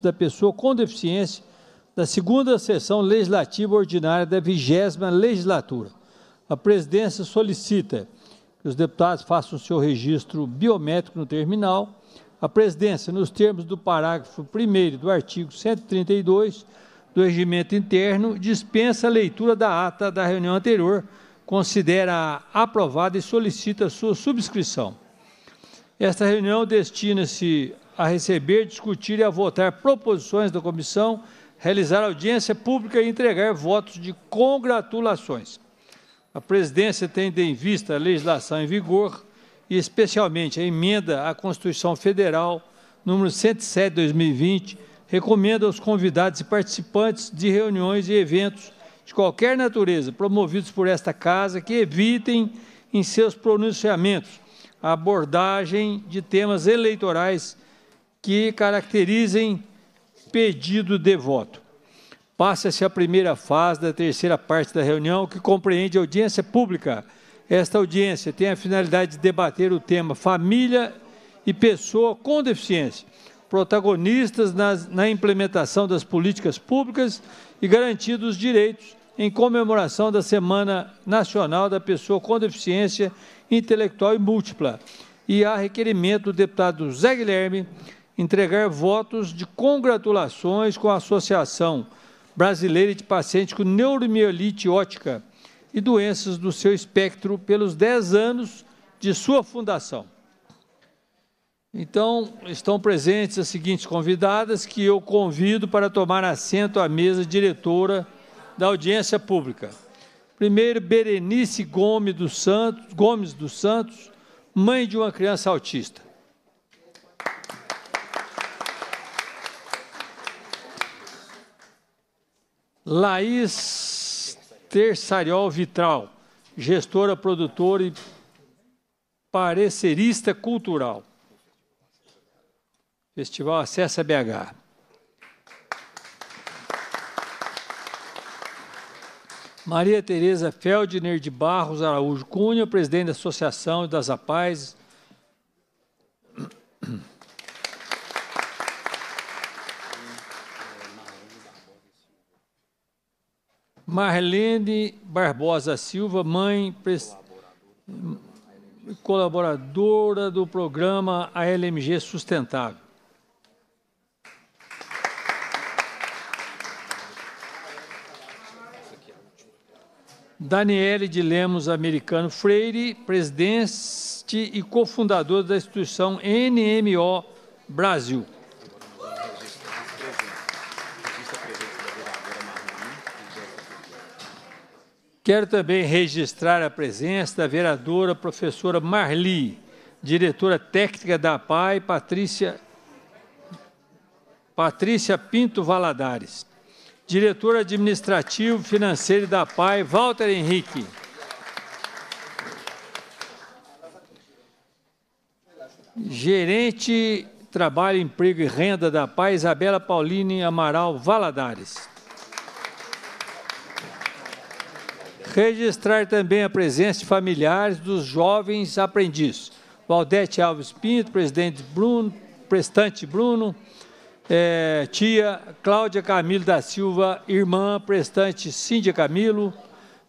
da Pessoa com Deficiência da segunda sessão legislativa ordinária da vigésima legislatura. A presidência solicita que os deputados façam o seu registro biométrico no terminal. A presidência, nos termos do parágrafo 1 do artigo 132 do regimento interno, dispensa a leitura da ata da reunião anterior, considera aprovada e solicita sua subscrição. Esta reunião destina-se a receber, discutir e a votar proposições da comissão, realizar audiência pública e entregar votos de congratulações. A presidência, tendo em vista a legislação em vigor e especialmente a emenda à Constituição Federal número 107 2020, recomenda aos convidados e participantes de reuniões e eventos de qualquer natureza promovidos por esta casa que evitem em seus pronunciamentos a abordagem de temas eleitorais que caracterizem pedido de voto. Passa-se a primeira fase da terceira parte da reunião, que compreende audiência pública. Esta audiência tem a finalidade de debater o tema família e pessoa com deficiência, protagonistas nas, na implementação das políticas públicas e garantidos dos direitos em comemoração da Semana Nacional da Pessoa com Deficiência Intelectual e Múltipla. E há requerimento do deputado Zé Guilherme, entregar votos de congratulações com a Associação Brasileira de Pacientes com Neuromielite Ótica e Doenças do seu espectro pelos 10 anos de sua fundação. Então, estão presentes as seguintes convidadas que eu convido para tomar assento à mesa diretora da audiência pública. Primeiro, Berenice Gomes dos Santos, Gomes dos Santos mãe de uma criança autista. Laís Terçariol Vitral, gestora, produtora e parecerista cultural. Festival Acessa BH. Maria Tereza Feldner de Barros Araújo Cunha, presidente da Associação das Apazes Marlene Barbosa Silva, mãe pres... colaboradora do programa ALMG Sustentável. Daniele de Lemos Americano Freire, presidente e cofundador da instituição NMO Brasil. Quero também registrar a presença da vereadora professora Marli, diretora técnica da PAI, Patrícia, Patrícia Pinto Valadares, diretor administrativo financeiro da PAI, Walter Henrique. Gerente Trabalho, Emprego e Renda da PAI, Isabela Pauline Amaral Valadares. Registrar também a presença de familiares dos jovens aprendizes. Valdete Alves Pinto, presidente Bruno, prestante Bruno, é, tia Cláudia Camilo da Silva, irmã, prestante Cíndia Camilo,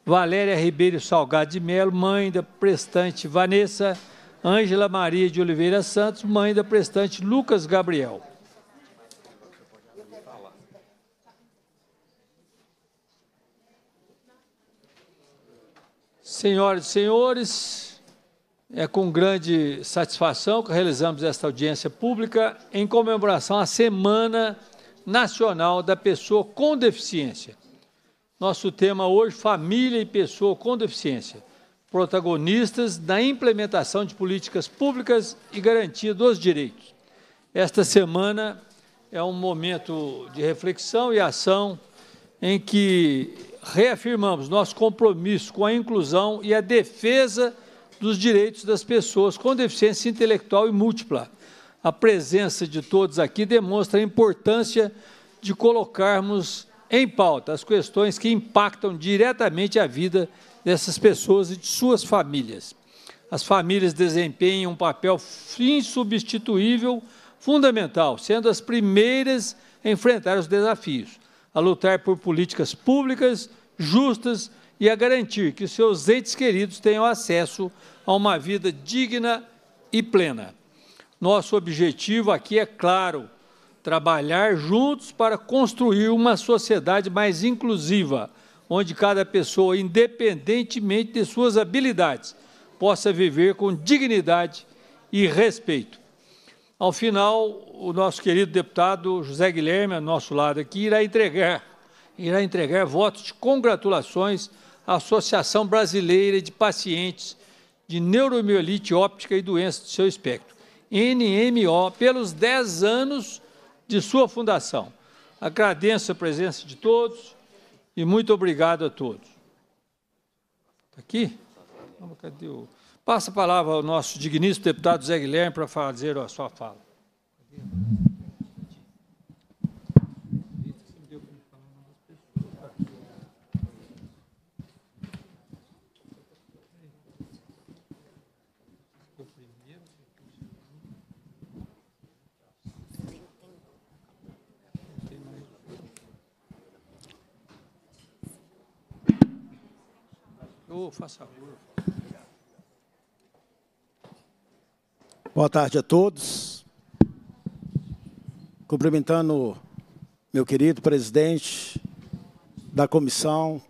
Valéria Ribeiro Salgado de Melo, mãe da prestante Vanessa, Ângela Maria de Oliveira Santos, mãe da prestante Lucas Gabriel. Senhoras e senhores, é com grande satisfação que realizamos esta audiência pública em comemoração à Semana Nacional da Pessoa com Deficiência. Nosso tema hoje, Família e Pessoa com Deficiência, protagonistas da implementação de políticas públicas e garantia dos direitos. Esta semana é um momento de reflexão e ação em que reafirmamos nosso compromisso com a inclusão e a defesa dos direitos das pessoas com deficiência intelectual e múltipla. A presença de todos aqui demonstra a importância de colocarmos em pauta as questões que impactam diretamente a vida dessas pessoas e de suas famílias. As famílias desempenham um papel insubstituível, fundamental, sendo as primeiras a enfrentar os desafios a lutar por políticas públicas justas e a garantir que seus entes queridos tenham acesso a uma vida digna e plena. Nosso objetivo aqui é claro: trabalhar juntos para construir uma sociedade mais inclusiva, onde cada pessoa, independentemente de suas habilidades, possa viver com dignidade e respeito. Ao final, o nosso querido deputado José Guilherme, ao nosso lado aqui, irá entregar, irá entregar votos de congratulações à Associação Brasileira de Pacientes de Neuromielite Óptica e Doenças do Seu Espectro, NMO, pelos 10 anos de sua fundação. Agradeço a presença de todos e muito obrigado a todos. Está aqui? Cadê o... Passa a palavra ao nosso digníssimo deputado Zé Guilherme para fazer a sua fala. Oh, faça. Boa tarde a todos. Cumprimentando meu querido presidente da comissão,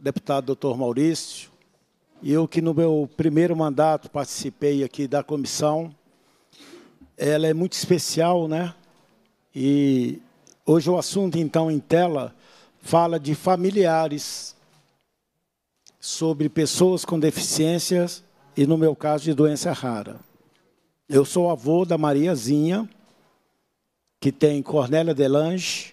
deputado doutor Maurício, eu que no meu primeiro mandato participei aqui da comissão, ela é muito especial, né? E hoje o assunto, então, em tela, fala de familiares sobre pessoas com deficiências e, no meu caso, de doença rara. Eu sou avô da Mariazinha, que tem Cornélia Delange,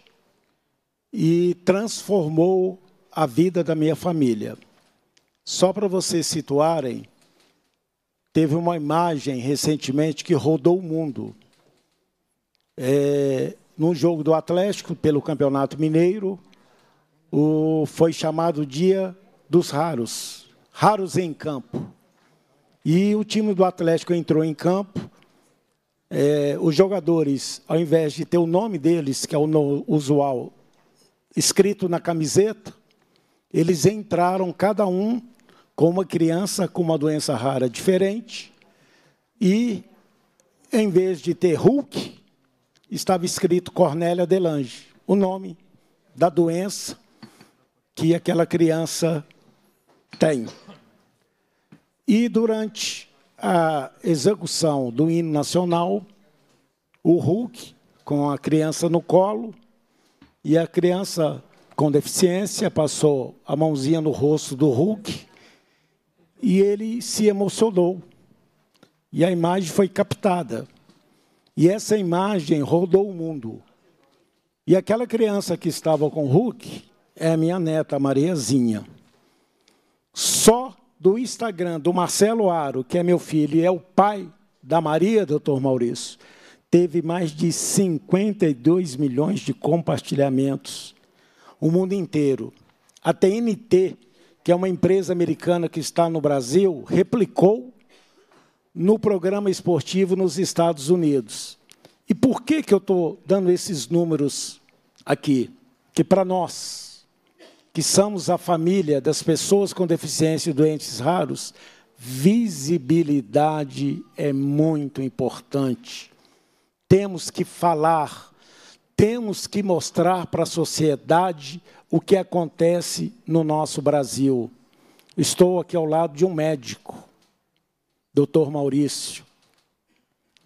e transformou a vida da minha família. Só para vocês situarem, teve uma imagem recentemente que rodou o mundo. É, num jogo do Atlético, pelo Campeonato Mineiro, o, foi chamado Dia dos Raros Raros em Campo. E o time do Atlético entrou em campo. É, os jogadores, ao invés de ter o nome deles, que é o usual, escrito na camiseta, eles entraram cada um com uma criança com uma doença rara diferente. E, em vez de ter Hulk, estava escrito Cornélia Delange, o nome da doença que aquela criança tem. E durante a execução do hino nacional, o Hulk, com a criança no colo, e a criança com deficiência passou a mãozinha no rosto do Hulk, e ele se emocionou. E a imagem foi captada. E essa imagem rodou o mundo. E aquela criança que estava com o Hulk é a minha neta, Mariazinha. Só do Instagram do Marcelo Aro, que é meu filho e é o pai da Maria, doutor Maurício, teve mais de 52 milhões de compartilhamentos. O mundo inteiro. A TNT, que é uma empresa americana que está no Brasil, replicou no programa esportivo nos Estados Unidos. E por que, que eu estou dando esses números aqui? Que para nós, que somos a família das pessoas com deficiência e doentes raros, visibilidade é muito importante. Temos que falar, temos que mostrar para a sociedade o que acontece no nosso Brasil. Estou aqui ao lado de um médico, doutor Maurício.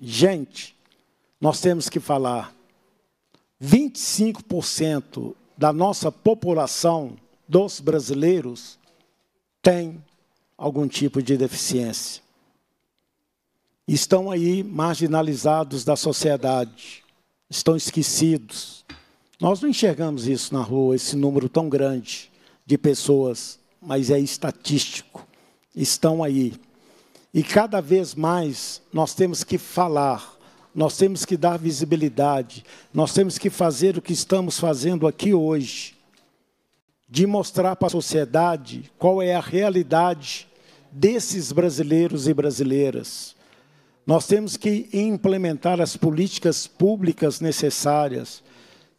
Gente, nós temos que falar. 25% da nossa população, dos brasileiros, tem algum tipo de deficiência. Estão aí marginalizados da sociedade, estão esquecidos. Nós não enxergamos isso na rua, esse número tão grande de pessoas, mas é estatístico. Estão aí. E cada vez mais nós temos que falar nós temos que dar visibilidade, nós temos que fazer o que estamos fazendo aqui hoje, de mostrar para a sociedade qual é a realidade desses brasileiros e brasileiras. Nós temos que implementar as políticas públicas necessárias.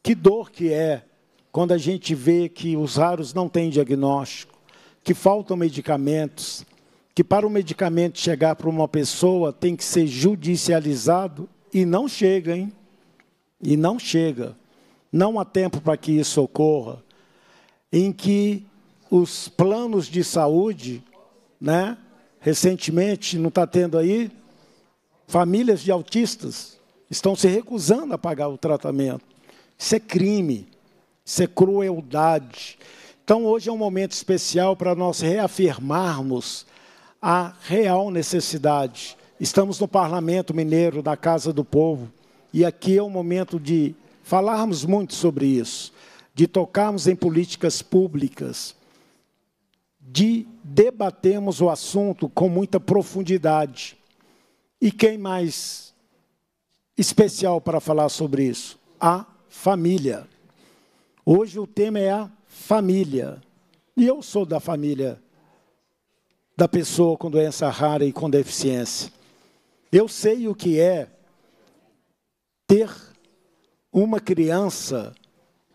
Que dor que é quando a gente vê que os raros não têm diagnóstico, que faltam medicamentos, que para o medicamento chegar para uma pessoa tem que ser judicializado e não chega, hein? E não chega. Não há tempo para que isso ocorra. Em que os planos de saúde, né? Recentemente, não está tendo aí? Famílias de autistas estão se recusando a pagar o tratamento. Isso é crime, isso é crueldade. Então, hoje é um momento especial para nós reafirmarmos a real necessidade Estamos no Parlamento Mineiro, na Casa do Povo, e aqui é o momento de falarmos muito sobre isso, de tocarmos em políticas públicas, de debatermos o assunto com muita profundidade. E quem mais especial para falar sobre isso? A família. Hoje o tema é a família. E eu sou da família da pessoa com doença rara e com deficiência. Eu sei o que é ter uma criança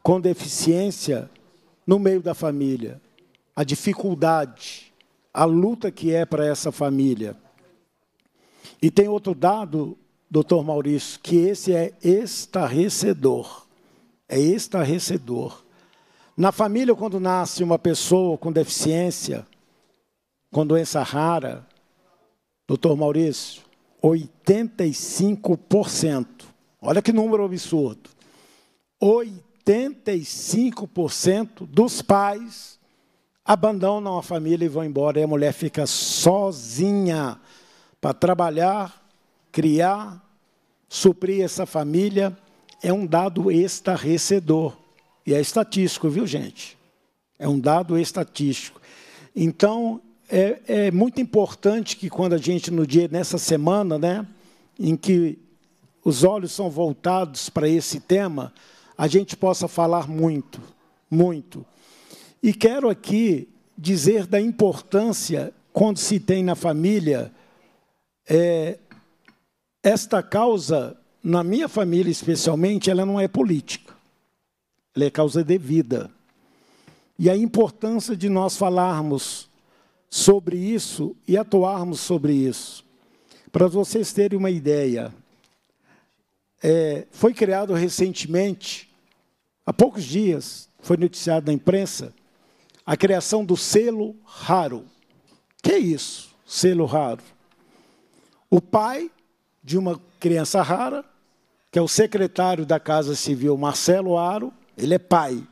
com deficiência no meio da família, a dificuldade, a luta que é para essa família. E tem outro dado, doutor Maurício, que esse é estarrecedor. É estarrecedor. Na família, quando nasce uma pessoa com deficiência, com doença rara, doutor Maurício, 85%. Olha que número absurdo. 85% dos pais abandonam a família e vão embora, e a mulher fica sozinha para trabalhar, criar, suprir essa família. É um dado estarrecedor. E é estatístico, viu, gente? É um dado estatístico. Então, é, é, muito importante que quando a gente no dia nessa semana, né, em que os olhos são voltados para esse tema, a gente possa falar muito, muito. E quero aqui dizer da importância quando se tem na família é, esta causa na minha família especialmente ela não é política, ela é causa de vida e a importância de nós falarmos sobre isso e atuarmos sobre isso. Para vocês terem uma ideia, é, foi criado recentemente, há poucos dias, foi noticiado na imprensa, a criação do selo raro. Que é isso, selo raro? O pai de uma criança rara, que é o secretário da Casa Civil, Marcelo Aro, ele é pai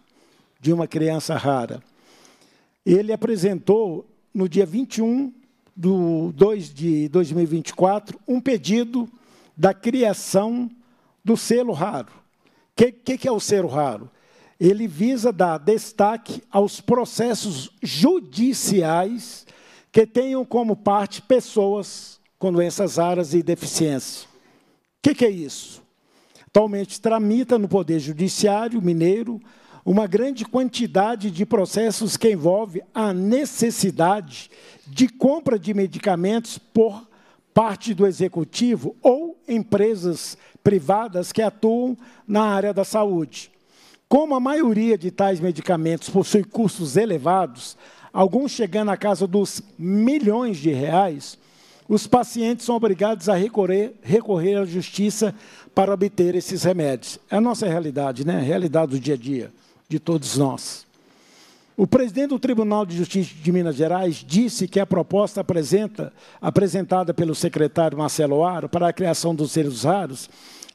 de uma criança rara. Ele apresentou no dia 21 de 2 de 2024, um pedido da criação do selo raro. O que, que, que é o selo raro? Ele visa dar destaque aos processos judiciais que tenham como parte pessoas com doenças raras e deficiência. O que, que é isso? Atualmente tramita no Poder Judiciário Mineiro uma grande quantidade de processos que envolve a necessidade de compra de medicamentos por parte do executivo ou empresas privadas que atuam na área da saúde. Como a maioria de tais medicamentos possui custos elevados, alguns chegando à casa dos milhões de reais, os pacientes são obrigados a recorrer, recorrer à justiça para obter esses remédios. É a nossa realidade, né? A realidade do dia a dia de todos nós. O presidente do Tribunal de Justiça de Minas Gerais disse que a proposta apresenta, apresentada pelo secretário Marcelo Aro para a criação dos seres raros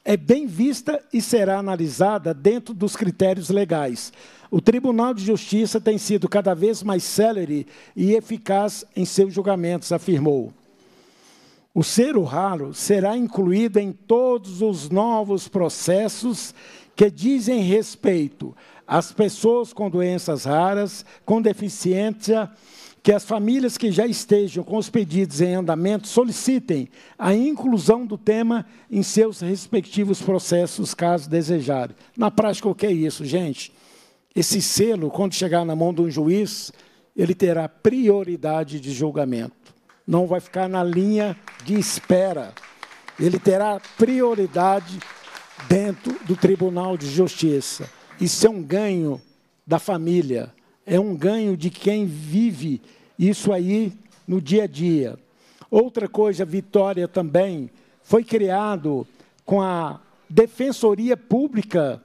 é bem vista e será analisada dentro dos critérios legais. O Tribunal de Justiça tem sido cada vez mais célere e eficaz em seus julgamentos, afirmou. O ser raro será incluído em todos os novos processos que dizem respeito as pessoas com doenças raras, com deficiência, que as famílias que já estejam com os pedidos em andamento solicitem a inclusão do tema em seus respectivos processos, caso desejarem. Na prática, o que é isso, gente? Esse selo, quando chegar na mão de um juiz, ele terá prioridade de julgamento. Não vai ficar na linha de espera. Ele terá prioridade dentro do Tribunal de Justiça. Isso é um ganho da família, é um ganho de quem vive isso aí no dia a dia. Outra coisa, Vitória também foi criado com a Defensoria Pública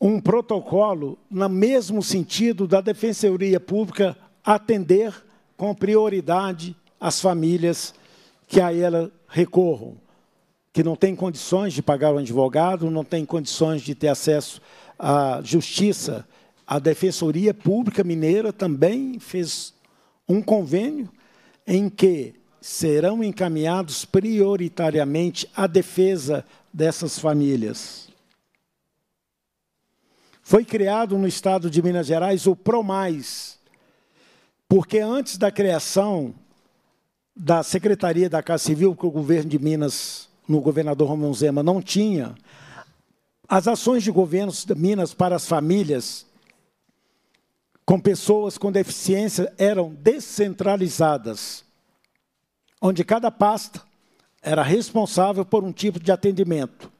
um protocolo no mesmo sentido da Defensoria Pública atender com prioridade as famílias que a ela recorram que não tem condições de pagar um advogado, não tem condições de ter acesso à justiça. A Defensoria Pública Mineira também fez um convênio em que serão encaminhados prioritariamente a defesa dessas famílias. Foi criado no estado de Minas Gerais o PROMAIS, porque antes da criação da Secretaria da Casa Civil, que é o governo de Minas no governador Romão Zema não tinha, as ações de governos de Minas para as famílias com pessoas com deficiência eram descentralizadas, onde cada pasta era responsável por um tipo de atendimento.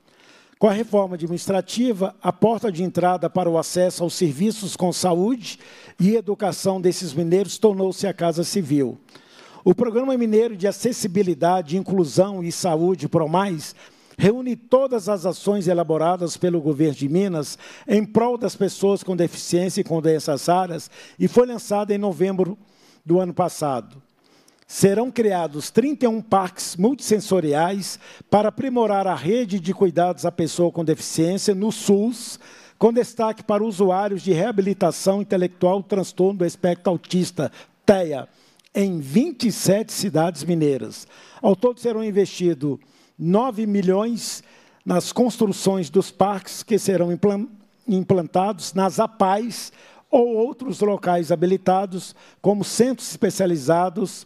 Com a reforma administrativa, a porta de entrada para o acesso aos serviços com saúde e educação desses mineiros tornou-se a Casa Civil. O Programa Mineiro de Acessibilidade, Inclusão e Saúde ProMais reúne todas as ações elaboradas pelo governo de Minas em prol das pessoas com deficiência e com doenças raras e foi lançado em novembro do ano passado. Serão criados 31 parques multissensoriais para aprimorar a rede de cuidados à pessoa com deficiência no SUS, com destaque para usuários de reabilitação intelectual transtorno do espectro autista, TEA, em 27 cidades mineiras. Ao todo serão investidos 9 milhões nas construções dos parques que serão implantados nas APAES ou outros locais habilitados como centros especializados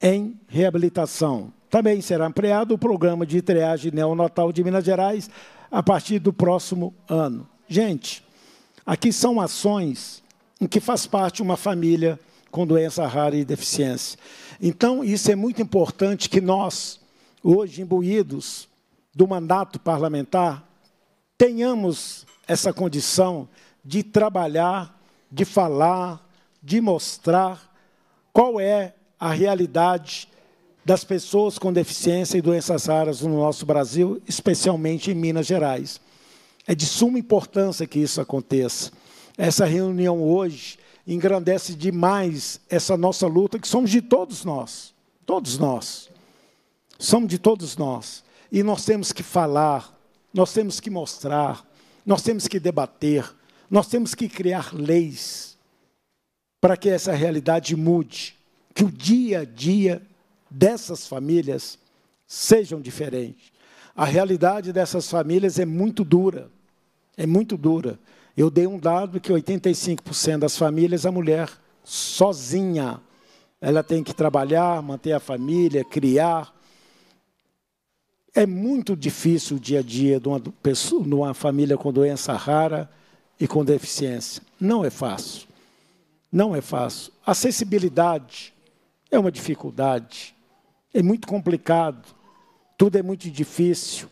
em reabilitação. Também será ampliado o programa de triagem neonatal de Minas Gerais a partir do próximo ano. Gente, aqui são ações em que faz parte uma família com doença rara e deficiência. Então, isso é muito importante que nós, hoje imbuídos do mandato parlamentar, tenhamos essa condição de trabalhar, de falar, de mostrar qual é a realidade das pessoas com deficiência e doenças raras no nosso Brasil, especialmente em Minas Gerais. É de suma importância que isso aconteça. Essa reunião hoje engrandece demais essa nossa luta, que somos de todos nós. Todos nós. Somos de todos nós. E nós temos que falar, nós temos que mostrar, nós temos que debater, nós temos que criar leis para que essa realidade mude, que o dia a dia dessas famílias sejam diferentes. A realidade dessas famílias é muito dura, é muito dura. Eu dei um dado que 85% das famílias, a mulher sozinha, ela tem que trabalhar, manter a família, criar. É muito difícil o dia a dia de uma, pessoa, de uma família com doença rara e com deficiência. Não é fácil. Não é fácil. Acessibilidade é uma dificuldade. É muito complicado. Tudo é muito difícil.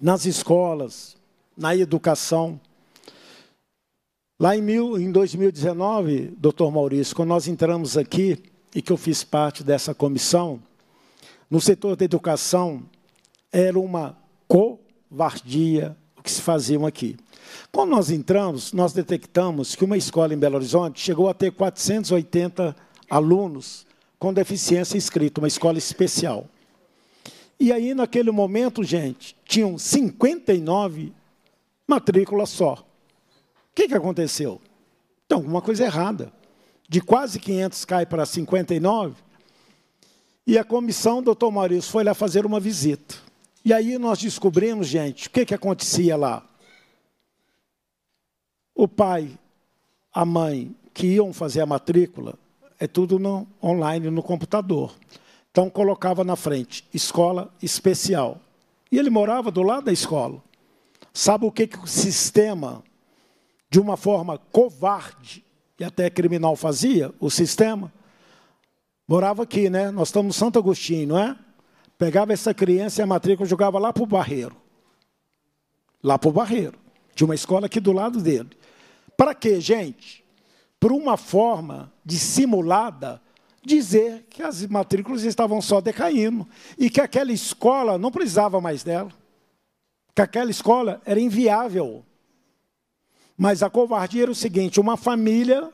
Nas escolas, na educação. Lá em, mil, em 2019, doutor Maurício, quando nós entramos aqui e que eu fiz parte dessa comissão, no setor da educação, era uma covardia o que se faziam aqui. Quando nós entramos, nós detectamos que uma escola em Belo Horizonte chegou a ter 480 alunos com deficiência inscrita, uma escola especial. E aí, naquele momento, gente, tinham 59 matrículas só. O que, que aconteceu? Então, alguma coisa errada. De quase 500 cai para 59. E a comissão, doutor Maurício, foi lá fazer uma visita. E aí nós descobrimos, gente, o que, que acontecia lá. O pai, a mãe, que iam fazer a matrícula, é tudo no, online, no computador. Então, colocava na frente, escola especial. E ele morava do lado da escola. Sabe o que, que o sistema de uma forma covarde e até criminal fazia o sistema, morava aqui, né? Nós estamos em Santo Agostinho, não é? Pegava essa criança e a matrícula jogava lá para o barreiro. Lá para o barreiro. De uma escola aqui do lado dele. Para quê, gente? Por uma forma dissimulada dizer que as matrículas estavam só decaindo e que aquela escola não precisava mais dela. Que aquela escola era inviável mas a covardia era o seguinte: uma família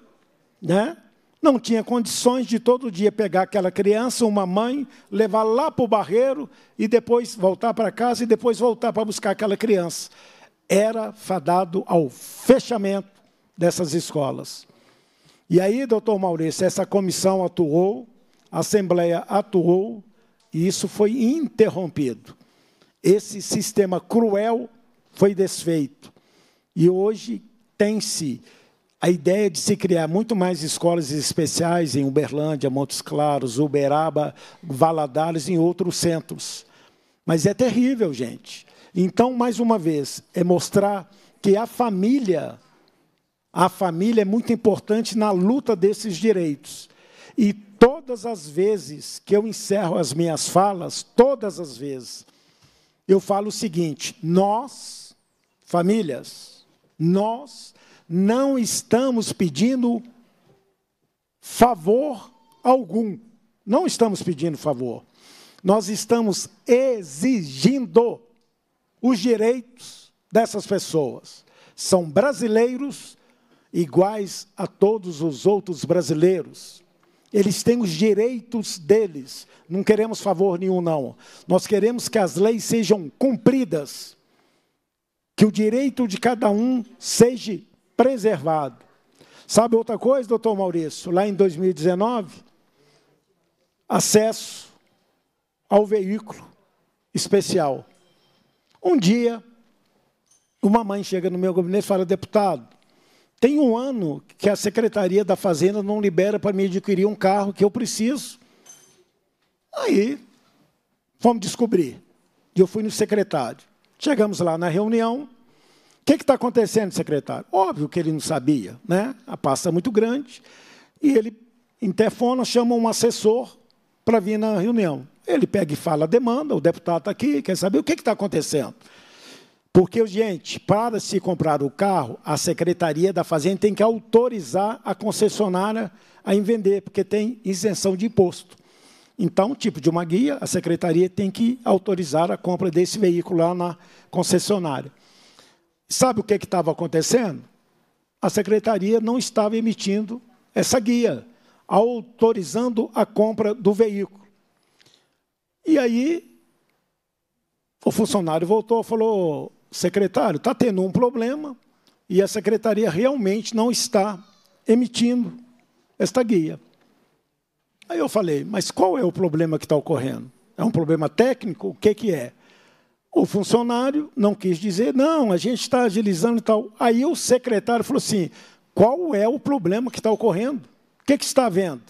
né, não tinha condições de todo dia pegar aquela criança, uma mãe, levar lá para o barreiro e depois voltar para casa e depois voltar para buscar aquela criança. Era fadado ao fechamento dessas escolas. E aí, doutor Maurício, essa comissão atuou, a Assembleia atuou, e isso foi interrompido. Esse sistema cruel foi desfeito. E hoje, tem-se a ideia de se criar muito mais escolas especiais em Uberlândia, Montes Claros, Uberaba, Valadares e em outros centros. Mas é terrível, gente. Então, mais uma vez, é mostrar que a família, a família é muito importante na luta desses direitos. E todas as vezes que eu encerro as minhas falas, todas as vezes, eu falo o seguinte: nós, famílias, nós não estamos pedindo favor algum. Não estamos pedindo favor. Nós estamos exigindo os direitos dessas pessoas. São brasileiros iguais a todos os outros brasileiros. Eles têm os direitos deles. Não queremos favor nenhum, não. Nós queremos que as leis sejam cumpridas que o direito de cada um seja preservado. Sabe outra coisa, doutor Maurício? Lá em 2019, acesso ao veículo especial. Um dia, uma mãe chega no meu gabinete e fala: deputado, tem um ano que a Secretaria da Fazenda não libera para me adquirir um carro que eu preciso. Aí, vamos descobrir. E eu fui no secretário. Chegamos lá na reunião. O que está acontecendo, secretário? Óbvio que ele não sabia, né? A pasta é muito grande. E ele interfona, chama um assessor para vir na reunião. Ele pega e fala a demanda, o deputado está aqui, quer saber o que está acontecendo. Porque, gente, para se comprar o carro, a Secretaria da Fazenda tem que autorizar a concessionária a vender, porque tem isenção de imposto. Então, tipo de uma guia, a secretaria tem que autorizar a compra desse veículo lá na concessionária. Sabe o é que estava acontecendo? A secretaria não estava emitindo essa guia, autorizando a compra do veículo. E aí, o funcionário voltou e falou: secretário, está tendo um problema e a secretaria realmente não está emitindo esta guia. Aí eu falei, mas qual é o problema que está ocorrendo? É um problema técnico? O que, que é? O funcionário não quis dizer, não, a gente está agilizando e tal. Aí o secretário falou assim: qual é o problema que está ocorrendo? O que, que está havendo?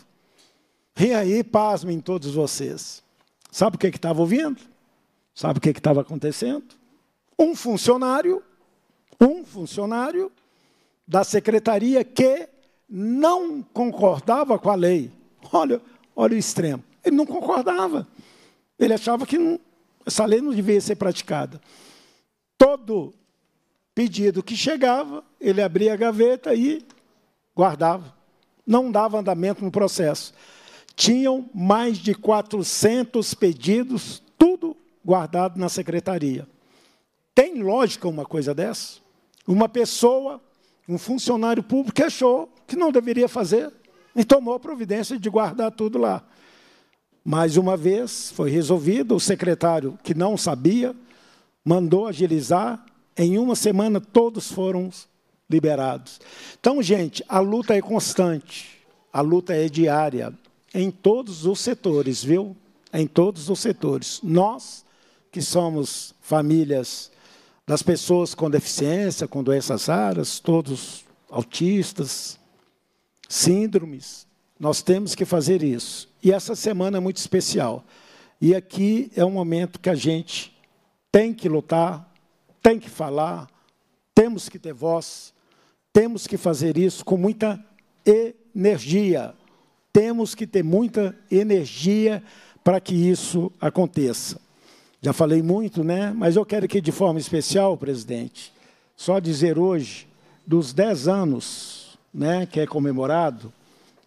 E aí, pasmem todos vocês. Sabe o que estava ouvindo? Sabe o que estava acontecendo? Um funcionário, um funcionário da secretaria que não concordava com a lei Olha, olha o extremo. Ele não concordava. Ele achava que não, essa lei não devia ser praticada. Todo pedido que chegava, ele abria a gaveta e guardava. Não dava andamento no processo. Tinham mais de 400 pedidos, tudo guardado na secretaria. Tem lógica uma coisa dessa? Uma pessoa, um funcionário público, achou que não deveria fazer e tomou a providência de guardar tudo lá. Mais uma vez foi resolvido, o secretário que não sabia mandou agilizar, em uma semana todos foram liberados. Então, gente, a luta é constante, a luta é diária, em todos os setores, viu? Em todos os setores. Nós, que somos famílias das pessoas com deficiência, com doenças raras, todos autistas, síndromes. Nós temos que fazer isso. E essa semana é muito especial. E aqui é um momento que a gente tem que lutar, tem que falar, temos que ter voz, temos que fazer isso com muita energia. Temos que ter muita energia para que isso aconteça. Já falei muito, né? Mas eu quero aqui de forma especial, presidente, só dizer hoje dos 10 anos né, que é comemorado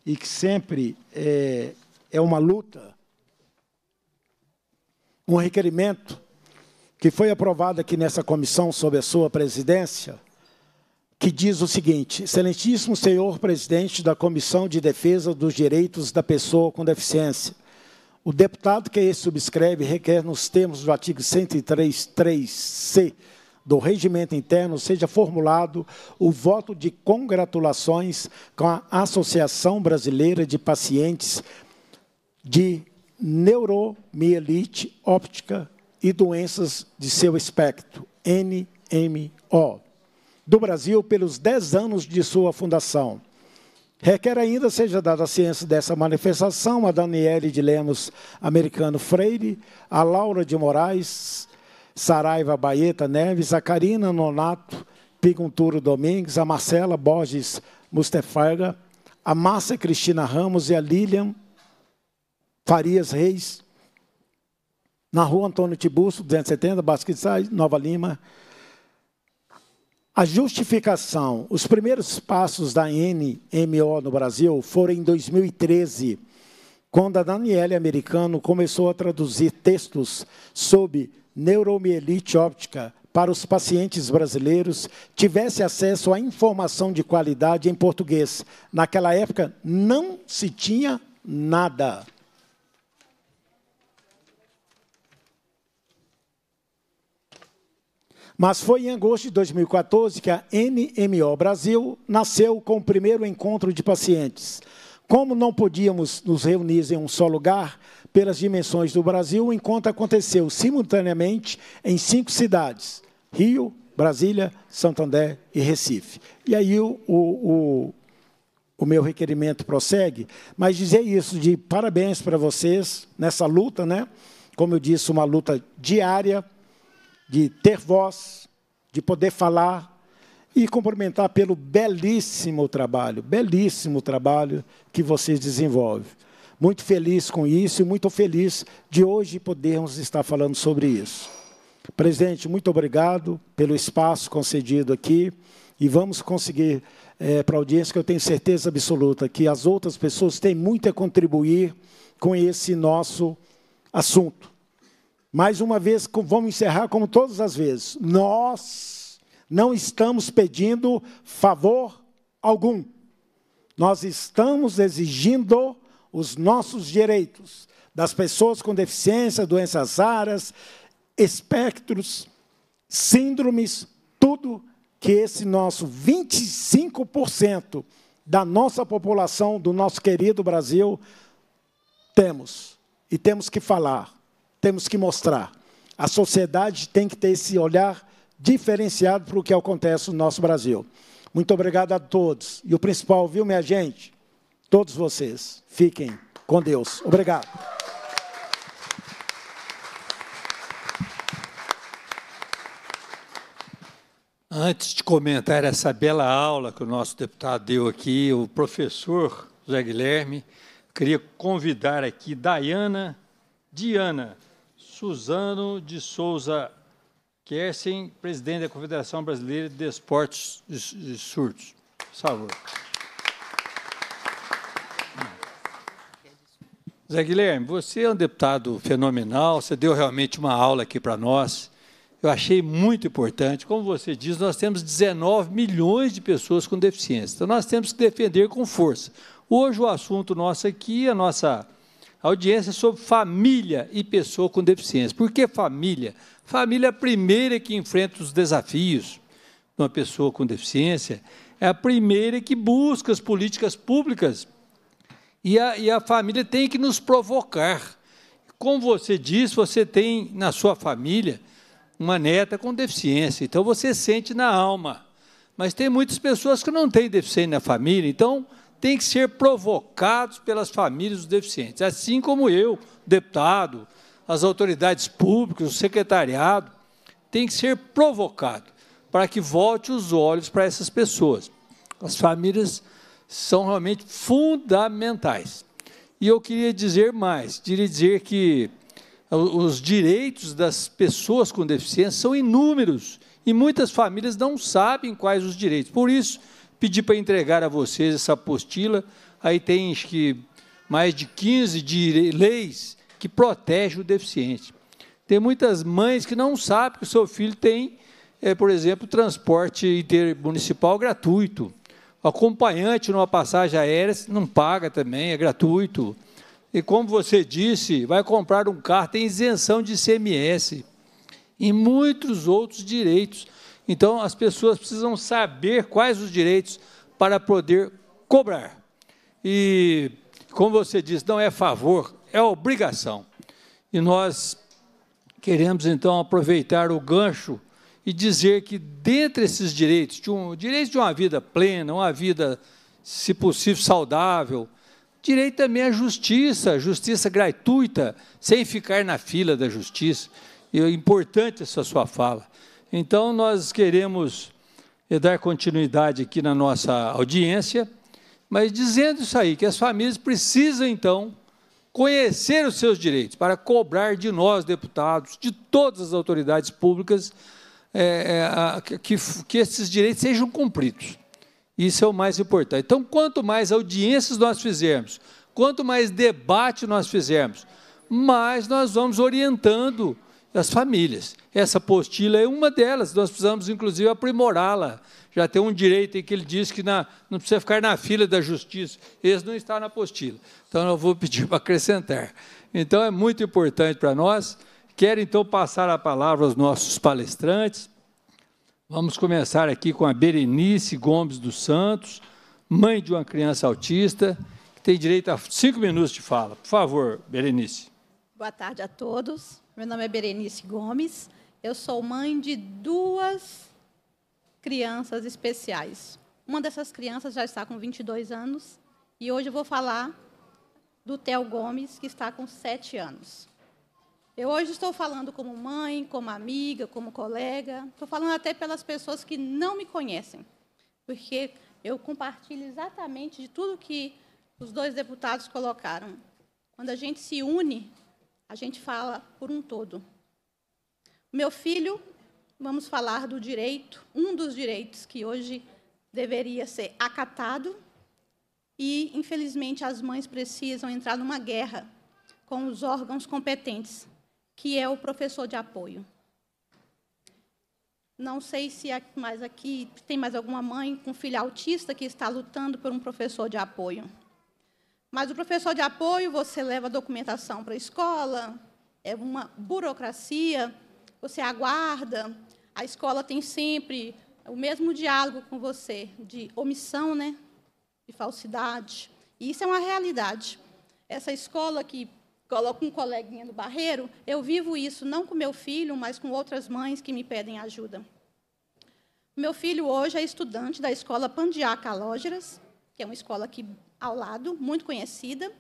e que sempre é, é uma luta, um requerimento que foi aprovado aqui nessa comissão sob a sua presidência, que diz o seguinte: Excelentíssimo senhor presidente da Comissão de Defesa dos Direitos da Pessoa com Deficiência, o deputado que esse subscreve requer, nos termos do artigo 103.3c do regimento interno seja formulado o voto de congratulações com a Associação Brasileira de Pacientes de Neuromielite Óptica e Doenças de seu espectro, NMO, do Brasil pelos 10 anos de sua fundação. Requer ainda seja dada a ciência dessa manifestação a Daniele de Lemos Americano Freire, a Laura de Moraes Saraiva Baeta Neves, a Karina Nonato Pigunturo Domingues, a Marcela Borges Mustefaga, a Márcia Cristina Ramos e a Lilian Farias Reis, na rua Antônio Tiburcio, 270, Basquetsais, Nova Lima. A justificação, os primeiros passos da NMO no Brasil foram em 2013, quando a Daniele Americano começou a traduzir textos sobre neuromielite óptica para os pacientes brasileiros tivesse acesso à informação de qualidade em português. Naquela época, não se tinha nada. Mas foi em agosto de 2014 que a NMO Brasil nasceu com o primeiro encontro de pacientes. Como não podíamos nos reunir em um só lugar, pelas dimensões do Brasil, o encontro aconteceu simultaneamente em cinco cidades: Rio, Brasília, Santander e Recife. E aí o, o, o meu requerimento prossegue, mas dizer isso de parabéns para vocês nessa luta, né? Como eu disse, uma luta diária de ter voz, de poder falar e cumprimentar pelo belíssimo trabalho, belíssimo trabalho que vocês desenvolvem muito feliz com isso e muito feliz de hoje podermos estar falando sobre isso. Presidente, muito obrigado pelo espaço concedido aqui e vamos conseguir é, para a audiência que eu tenho certeza absoluta que as outras pessoas têm muito a contribuir com esse nosso assunto. Mais uma vez, vamos encerrar como todas as vezes. Nós não estamos pedindo favor algum. Nós estamos exigindo os nossos direitos das pessoas com deficiência, doenças raras, espectros, síndromes, tudo que esse nosso 25% da nossa população, do nosso querido Brasil, temos. E temos que falar, temos que mostrar. A sociedade tem que ter esse olhar diferenciado para o que acontece no nosso Brasil. Muito obrigado a todos. E o principal, viu, minha gente? todos vocês. Fiquem com Deus. Obrigado. Antes de comentar essa bela aula que o nosso deputado deu aqui, o professor José Guilherme, queria convidar aqui Dayana, Diana, Suzano de Souza Kersen, presidente da Confederação Brasileira de Esportes de Surdos. Por favor. Zé Guilherme, você é um deputado fenomenal, você deu realmente uma aula aqui para nós. Eu achei muito importante. Como você diz, nós temos 19 milhões de pessoas com deficiência. Então, nós temos que defender com força. Hoje, o assunto nosso aqui, é a nossa audiência é sobre família e pessoa com deficiência. Por que família? Família é a primeira que enfrenta os desafios de uma pessoa com deficiência, é a primeira que busca as políticas públicas e a, e a família tem que nos provocar. Como você diz, você tem na sua família uma neta com deficiência, então você sente na alma. Mas tem muitas pessoas que não têm deficiência na família, então tem que ser provocados pelas famílias dos deficientes, assim como eu, deputado, as autoridades públicas, o secretariado, tem que ser provocado para que volte os olhos para essas pessoas. As famílias são realmente fundamentais. E eu queria dizer mais, queria dizer que eh, os direitos das pessoas com deficiência são inúmeros e muitas famílias não sabem quais os direitos. Por isso, pedi para entregar a vocês essa apostila. Aí tem que mais de 15 leis que protegem o deficiente. Tem muitas mães que não sabem que o seu filho tem, é, por exemplo, transporte intermunicipal gratuito. O acompanhante numa passagem aérea não paga também, é gratuito. E como você disse, vai comprar um carro, tem isenção de ICMS e muitos outros direitos. Então, as pessoas precisam saber quais os direitos para poder cobrar. E, como você disse, não é favor, é obrigação. E nós queremos, então, aproveitar o gancho e dizer que, dentre esses direitos, de um, direito de uma vida plena, uma vida, se possível, saudável, direito também à justiça, justiça gratuita, sem ficar na fila da justiça. E é importante essa sua fala. Então, nós queremos eh, dar continuidade aqui na nossa audiência, mas dizendo isso aí, que as famílias precisam, então, conhecer os seus direitos para cobrar de nós, deputados, de todas as autoridades públicas, é, é que, que esses direitos sejam cumpridos. Isso é o mais importante. Então, quanto mais audiências nós fizermos, quanto mais debate nós fizermos, mais nós vamos orientando as famílias. Essa apostila é uma delas, nós precisamos, inclusive, aprimorá-la. Já tem um direito em que ele diz que na, não precisa ficar na fila da justiça, esse não está na apostila. Então, eu vou pedir para acrescentar. Então, é muito importante para nós Quero então passar a palavra aos nossos palestrantes. Vamos começar aqui com a Berenice Gomes dos Santos, mãe de uma criança autista, que tem direito a cinco minutos de fala. Por favor, Berenice. Boa tarde a todos. Meu nome é Berenice Gomes. Eu sou mãe de duas crianças especiais. Uma dessas crianças já está com 22 anos e hoje eu vou falar do Theo Gomes, que está com 7 anos. Eu hoje estou falando como mãe, como amiga, como colega, estou falando até pelas pessoas que não me conhecem, porque eu compartilho exatamente de tudo que os dois deputados colocaram. Quando a gente se une, a gente fala por um todo. Meu filho, vamos falar do direito, um dos direitos que hoje deveria ser acatado, e infelizmente as mães precisam entrar numa guerra com os órgãos competentes que é o professor de apoio. Não sei se é mais aqui tem mais alguma mãe com filho autista que está lutando por um professor de apoio. Mas o professor de apoio, você leva a documentação para a escola, é uma burocracia, você aguarda, a escola tem sempre o mesmo diálogo com você de omissão, né? de falsidade. E isso é uma realidade. Essa escola que coloco um coleguinha no barreiro, eu vivo isso não com meu filho, mas com outras mães que me pedem ajuda. Meu filho hoje é estudante da escola Pandiaca Lógeras, que é uma escola aqui ao lado, muito conhecida.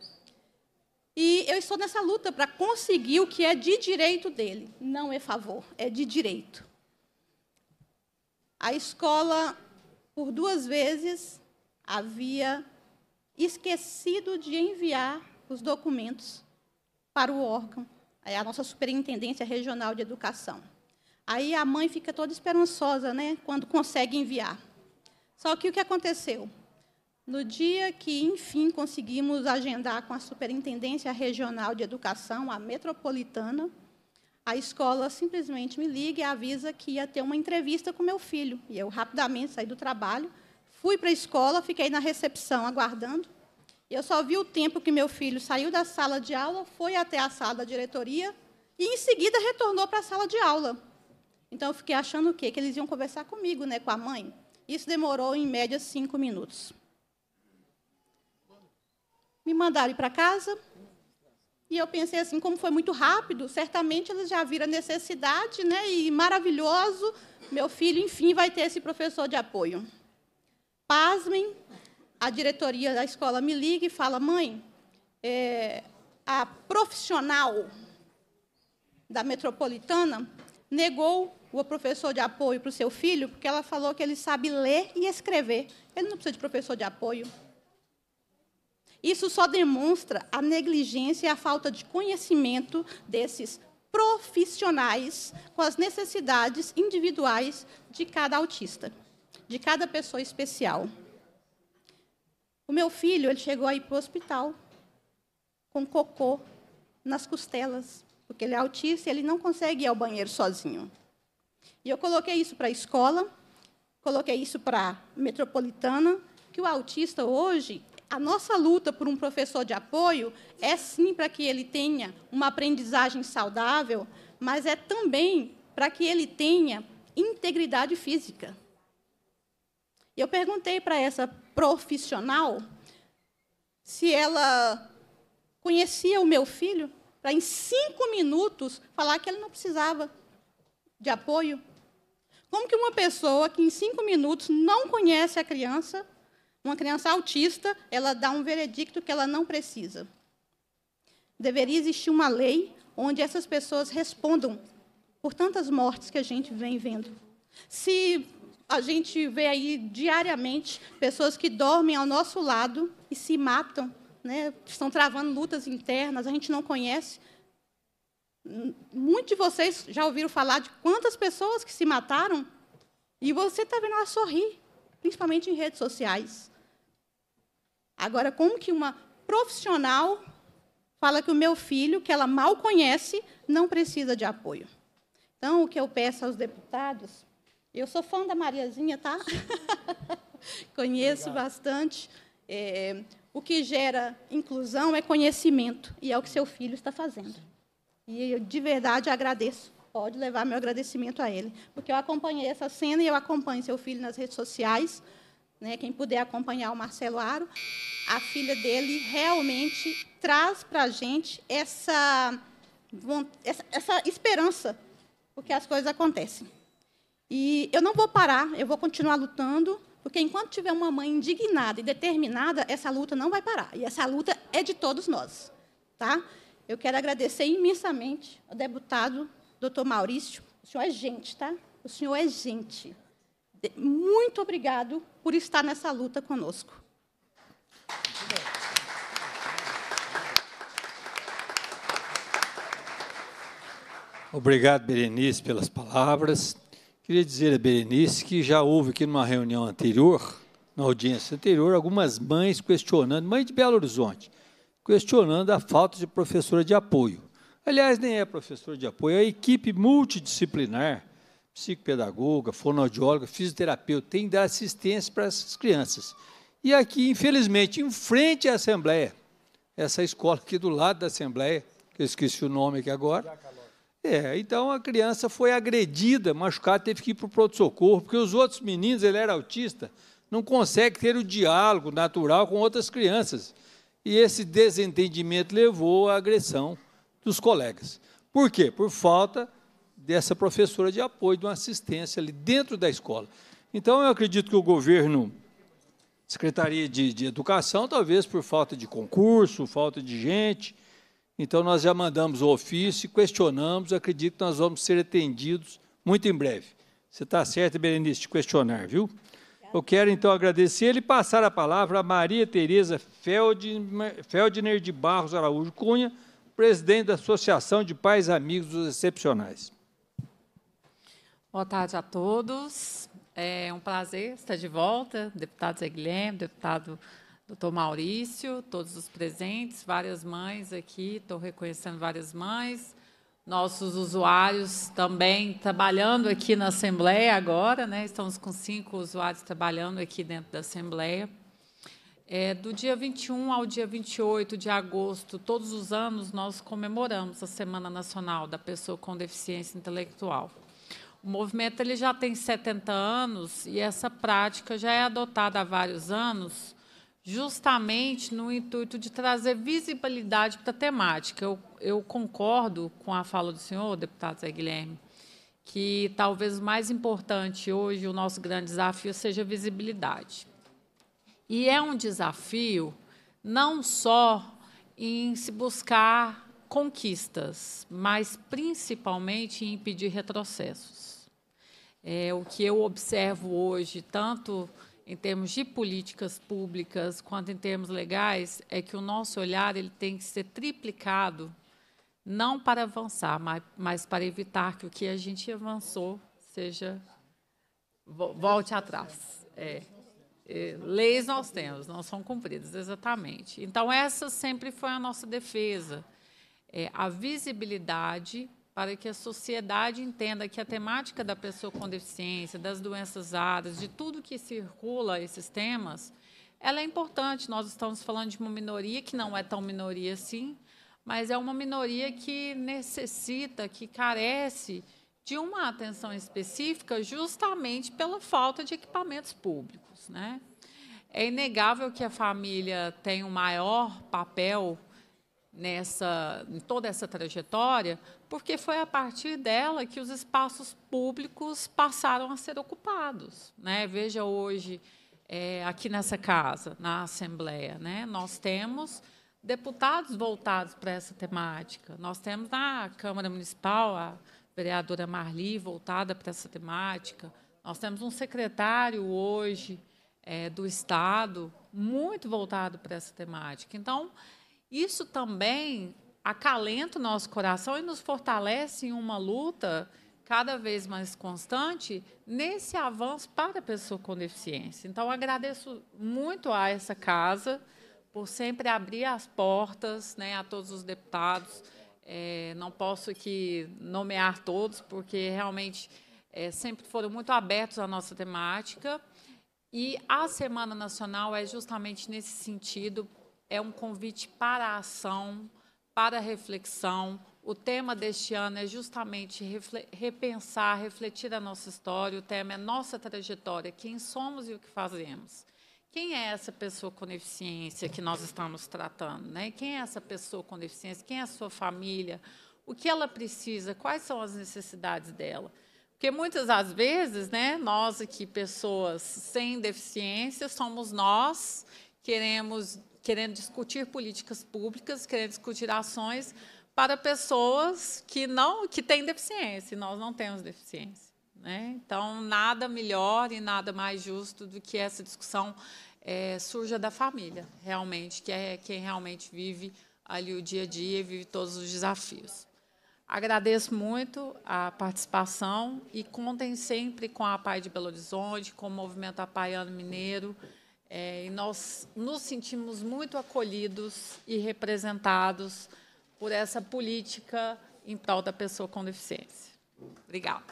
E eu estou nessa luta para conseguir o que é de direito dele. Não é favor, é de direito. A escola, por duas vezes, havia esquecido de enviar os documentos para o órgão, é a nossa Superintendência Regional de Educação. Aí a mãe fica toda esperançosa, né, quando consegue enviar. Só que o que aconteceu? No dia que, enfim, conseguimos agendar com a Superintendência Regional de Educação, a metropolitana, a escola simplesmente me liga e avisa que ia ter uma entrevista com meu filho. E eu rapidamente saí do trabalho, fui para a escola, fiquei na recepção aguardando. Eu só vi o tempo que meu filho saiu da sala de aula, foi até a sala da diretoria e, em seguida, retornou para a sala de aula. Então, eu fiquei achando o quê? Que eles iam conversar comigo, né, com a mãe. Isso demorou, em média, cinco minutos. Me mandaram para casa e eu pensei assim, como foi muito rápido, certamente eles já viram a necessidade, né, e maravilhoso, meu filho, enfim, vai ter esse professor de apoio. Pasmem, a diretoria da escola me liga e fala: mãe, é, a profissional da metropolitana negou o professor de apoio para o seu filho porque ela falou que ele sabe ler e escrever. Ele não precisa de professor de apoio. Isso só demonstra a negligência e a falta de conhecimento desses profissionais com as necessidades individuais de cada autista, de cada pessoa especial. O meu filho, ele chegou aí para o hospital com cocô nas costelas, porque ele é autista e ele não consegue ir ao banheiro sozinho. E eu coloquei isso para a escola, coloquei isso para a metropolitana, que o autista hoje, a nossa luta por um professor de apoio é sim para que ele tenha uma aprendizagem saudável, mas é também para que ele tenha integridade física. E Eu perguntei para essa profissional, se ela conhecia o meu filho, para em cinco minutos falar que ele não precisava de apoio? Como que uma pessoa que em cinco minutos não conhece a criança, uma criança autista, ela dá um veredicto que ela não precisa? Deveria existir uma lei onde essas pessoas respondam por tantas mortes que a gente vem vendo. Se a gente vê aí diariamente pessoas que dormem ao nosso lado e se matam, né? estão travando lutas internas, a gente não conhece. Muitos de vocês já ouviram falar de quantas pessoas que se mataram e você está vendo ela sorrir, principalmente em redes sociais. Agora, como que uma profissional fala que o meu filho, que ela mal conhece, não precisa de apoio? Então, o que eu peço aos deputados eu sou fã da Mariazinha, tá? Conheço Obrigado. bastante. É, o que gera inclusão é conhecimento, e é o que seu filho está fazendo. E eu, de verdade, agradeço. Pode levar meu agradecimento a ele, porque eu acompanhei essa cena e eu acompanho seu filho nas redes sociais. Né? Quem puder acompanhar o Marcelo Aro, a filha dele realmente traz para a gente essa, essa, essa esperança, porque as coisas acontecem. E eu não vou parar, eu vou continuar lutando, porque enquanto tiver uma mãe indignada e determinada, essa luta não vai parar. E essa luta é de todos nós. Tá? Eu quero agradecer imensamente ao deputado doutor Maurício. O senhor é gente, tá? O senhor é gente. Muito obrigado por estar nessa luta conosco. Obrigado, Berenice, pelas palavras. Queria dizer a Berenice que já houve aqui numa reunião anterior, na audiência anterior, algumas mães questionando, mãe de Belo Horizonte, questionando a falta de professora de apoio. Aliás, nem é professora de apoio, é a equipe multidisciplinar, psicopedagoga, fonoaudióloga, fisioterapeuta, tem que dar assistência para essas crianças. E aqui, infelizmente, em frente à Assembleia, essa escola aqui do lado da Assembleia, que eu esqueci o nome aqui agora, é, então a criança foi agredida, machucada, teve que ir para o pronto-socorro, porque os outros meninos, ele era autista, não consegue ter o diálogo natural com outras crianças. E esse desentendimento levou à agressão dos colegas. Por quê? Por falta dessa professora de apoio, de uma assistência ali dentro da escola. Então, eu acredito que o governo, Secretaria de, de Educação, talvez por falta de concurso, falta de gente, então, nós já mandamos o ofício, questionamos, acredito que nós vamos ser atendidos muito em breve. Você está certo, Berenice, de questionar, viu? Eu quero, então, agradecer e passar a palavra a Maria Tereza Feldner de Barros Araújo Cunha, presidente da Associação de Pais Amigos dos Excepcionais. Boa tarde a todos. É um prazer estar de volta, deputado Zé Guilherme, deputado doutor Maurício, todos os presentes, várias mães aqui, estou reconhecendo várias mães, nossos usuários também trabalhando aqui na Assembleia agora, né? estamos com cinco usuários trabalhando aqui dentro da Assembleia. É, do dia 21 ao dia 28 de agosto, todos os anos, nós comemoramos a Semana Nacional da Pessoa com Deficiência Intelectual. O movimento ele já tem 70 anos e essa prática já é adotada há vários anos justamente no intuito de trazer visibilidade para a temática. Eu, eu concordo com a fala do senhor, deputado Zé Guilherme, que talvez o mais importante hoje, o nosso grande desafio, seja visibilidade. E é um desafio não só em se buscar conquistas, mas principalmente em impedir retrocessos. É o que eu observo hoje, tanto em termos de políticas públicas, quanto em termos legais, é que o nosso olhar ele tem que ser triplicado, não para avançar, mas, mas para evitar que o que a gente avançou seja volte atrás. É, é. Leis nós temos, não são cumpridas, exatamente. Então, essa sempre foi a nossa defesa. É, a visibilidade para que a sociedade entenda que a temática da pessoa com deficiência, das doenças raras, de tudo que circula esses temas, ela é importante. Nós estamos falando de uma minoria que não é tão minoria assim, mas é uma minoria que necessita, que carece de uma atenção específica justamente pela falta de equipamentos públicos, né? É inegável que a família tem o um maior papel nessa, em toda essa trajetória, porque foi a partir dela que os espaços públicos passaram a ser ocupados. Né? Veja hoje, é, aqui nessa casa, na Assembleia, né? nós temos deputados voltados para essa temática. Nós temos na Câmara Municipal a vereadora Marli voltada para essa temática. Nós temos um secretário hoje é, do Estado muito voltado para essa temática. Então, isso também acalenta o nosso coração e nos fortalece em uma luta cada vez mais constante nesse avanço para a pessoa com deficiência. Então, agradeço muito a essa casa por sempre abrir as portas né, a todos os deputados. É, não posso aqui nomear todos, porque realmente é, sempre foram muito abertos à nossa temática. E a Semana Nacional é justamente nesse sentido é um convite para a ação, para reflexão. O tema deste ano é justamente repensar, refletir a nossa história. O tema é nossa trajetória, quem somos e o que fazemos. Quem é essa pessoa com deficiência que nós estamos tratando? Né? Quem é essa pessoa com deficiência? Quem é a sua família? O que ela precisa? Quais são as necessidades dela? Porque muitas das vezes, né, nós aqui, pessoas sem deficiência, somos nós, queremos querendo discutir políticas públicas, querendo discutir ações para pessoas que não que têm deficiência, e nós não temos deficiência. Né? Então, nada melhor e nada mais justo do que essa discussão é, surja da família, realmente, que é quem realmente vive ali o dia a dia e vive todos os desafios. Agradeço muito a participação e contem sempre com a PAI de Belo Horizonte, com o Movimento Apaiano Mineiro, é, e nós nos sentimos muito acolhidos e representados por essa política em prol da pessoa com deficiência. Obrigada.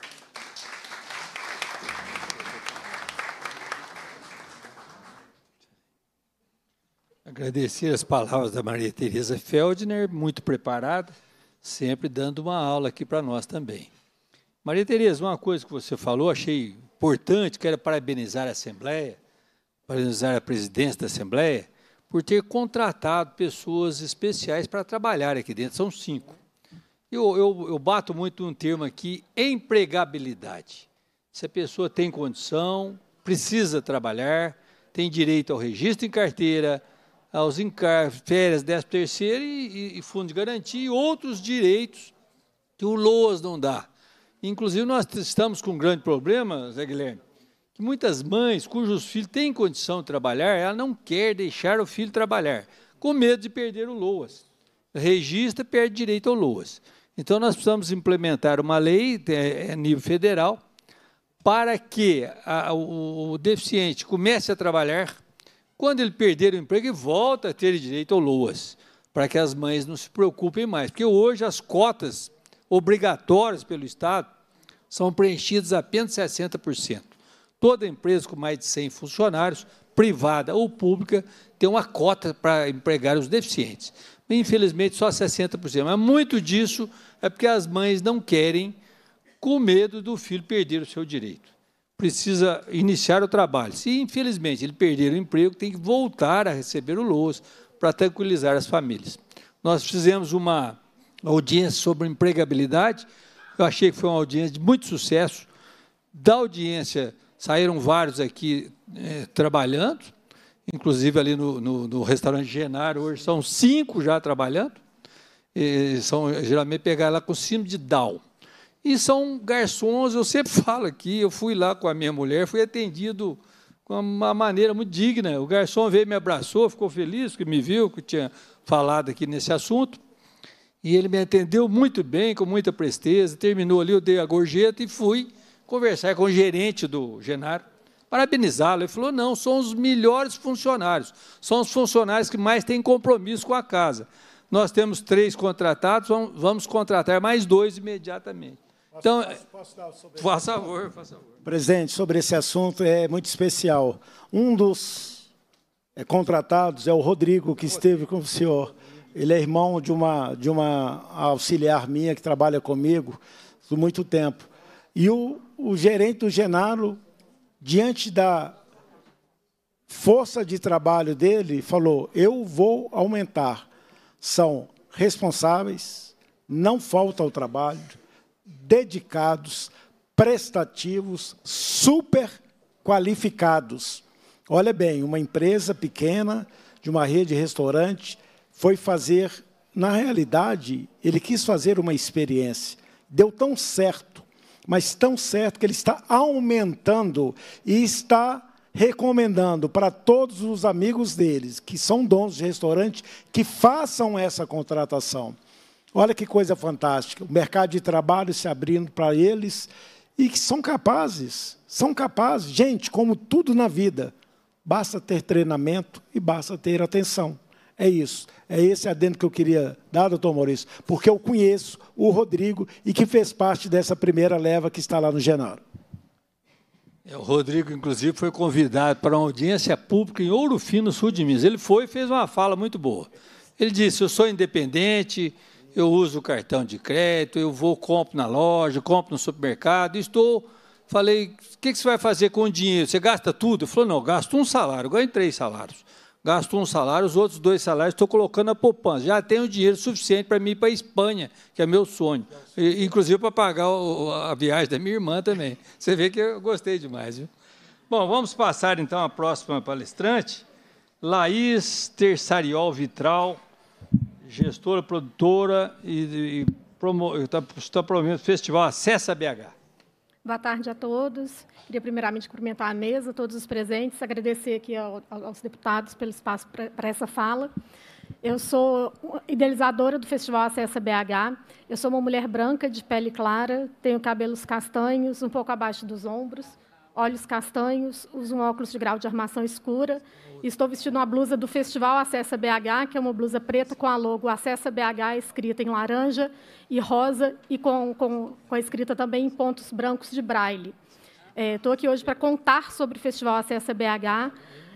Agradecer as palavras da Maria Tereza Feldner, muito preparada, sempre dando uma aula aqui para nós também. Maria Tereza, uma coisa que você falou, achei importante, quero parabenizar a Assembleia, parabenizar a presidência da Assembleia por ter contratado pessoas especiais para trabalhar aqui dentro, são cinco. Eu, eu, eu bato muito um termo aqui, empregabilidade. Se a pessoa tem condição, precisa trabalhar, tem direito ao registro em carteira, aos encargos, férias, 13 terceiro e, e, fundo de garantia e outros direitos que o LOAS não dá. Inclusive, nós estamos com um grande problema, Zé Guilherme, que muitas mães cujos filhos têm condição de trabalhar, ela não quer deixar o filho trabalhar, com medo de perder o LOAS. Registra, perde direito ao LOAS. Então, nós precisamos implementar uma lei a eh, nível federal para que a, o, o deficiente comece a trabalhar. Quando ele perder o emprego, e volta a ter direito ao LOAS, para que as mães não se preocupem mais. Porque hoje as cotas obrigatórias pelo Estado são preenchidas apenas 60%. Toda empresa com mais de 100 funcionários, privada ou pública, tem uma cota para empregar os deficientes. Infelizmente, só 60%. Mas muito disso é porque as mães não querem, com medo do filho perder o seu direito. Precisa iniciar o trabalho. Se, infelizmente, ele perder o emprego, tem que voltar a receber o LOAS para tranquilizar as famílias. Nós fizemos uma audiência sobre empregabilidade. Eu achei que foi uma audiência de muito sucesso. Da audiência Saíram vários aqui é, trabalhando, inclusive ali no, no, no, restaurante Genaro, hoje são cinco já trabalhando. E são, geralmente pegar lá com síndrome de Down. E são garçons, eu sempre falo aqui, eu fui lá com a minha mulher, fui atendido com uma maneira muito digna. O garçom veio, me abraçou, ficou feliz que me viu, que tinha falado aqui nesse assunto. E ele me atendeu muito bem, com muita presteza. Terminou ali, eu dei a gorjeta e fui conversar com o gerente do Genaro, parabenizá-lo. Ele falou: não, são os melhores funcionários, são os funcionários que mais têm compromisso com a casa. Nós temos três contratados, vamos contratar mais dois imediatamente. Posso, então, posso, posso favor, favor. Presidente, sobre esse assunto é muito especial. Um dos eh, contratados é o Rodrigo, que esteve com o senhor. Ele é irmão de uma, de uma auxiliar minha que trabalha comigo há muito tempo. E o o gerente, do Genaro, diante da força de trabalho dele, falou: eu vou aumentar. São responsáveis, não falta o trabalho, dedicados, prestativos, super qualificados. Olha bem, uma empresa pequena, de uma rede de restaurante, foi fazer, na realidade, ele quis fazer uma experiência. Deu tão certo mas tão certo que ele está aumentando e está recomendando para todos os amigos deles, que são donos de restaurante, que façam essa contratação. Olha que coisa fantástica. O mercado de trabalho se abrindo para eles e que são capazes, são capazes. Gente, como tudo na vida, basta ter treinamento e basta ter atenção. É isso. É esse adendo que eu queria dar, doutor Maurício, porque eu conheço o Rodrigo e que fez parte dessa primeira leva que está lá no Genaro. É, o Rodrigo, inclusive, foi convidado para uma audiência pública em Ouro Fino, sul de Minas. Ele foi e fez uma fala muito boa. Ele disse: Eu sou independente, eu uso cartão de crédito, eu vou, compro na loja, compro no supermercado, estou. Falei: O que você vai fazer com o dinheiro? Você gasta tudo? Ele falou: Não, gasto um salário, ganho três salários gasto um salário, os outros dois salários estou colocando a poupança. Já tenho dinheiro suficiente para mim ir para a Espanha, que é meu sonho. E, inclusive para pagar o, a viagem da minha irmã também. Você vê que eu gostei demais. Viu? Bom, vamos passar então à próxima palestrante. Laís Terçariol Vitral, gestora, produtora e, e promo, está, está promovendo o festival Acessa BH. Boa tarde a todos. Queria primeiramente cumprimentar a mesa, todos os presentes, agradecer aqui ao, aos deputados pelo espaço para essa fala. Eu sou idealizadora do Festival Acessa BH. Eu sou uma mulher branca de pele clara, tenho cabelos castanhos, um pouco abaixo dos ombros olhos castanhos, uso um óculos de grau de armação escura. Estou vestindo uma blusa do Festival Acessa BH, que é uma blusa preta com a logo Acessa BH escrita em laranja e rosa e com, com, com a escrita também em pontos brancos de braille. Estou é, aqui hoje para contar sobre o Festival Acessa BH,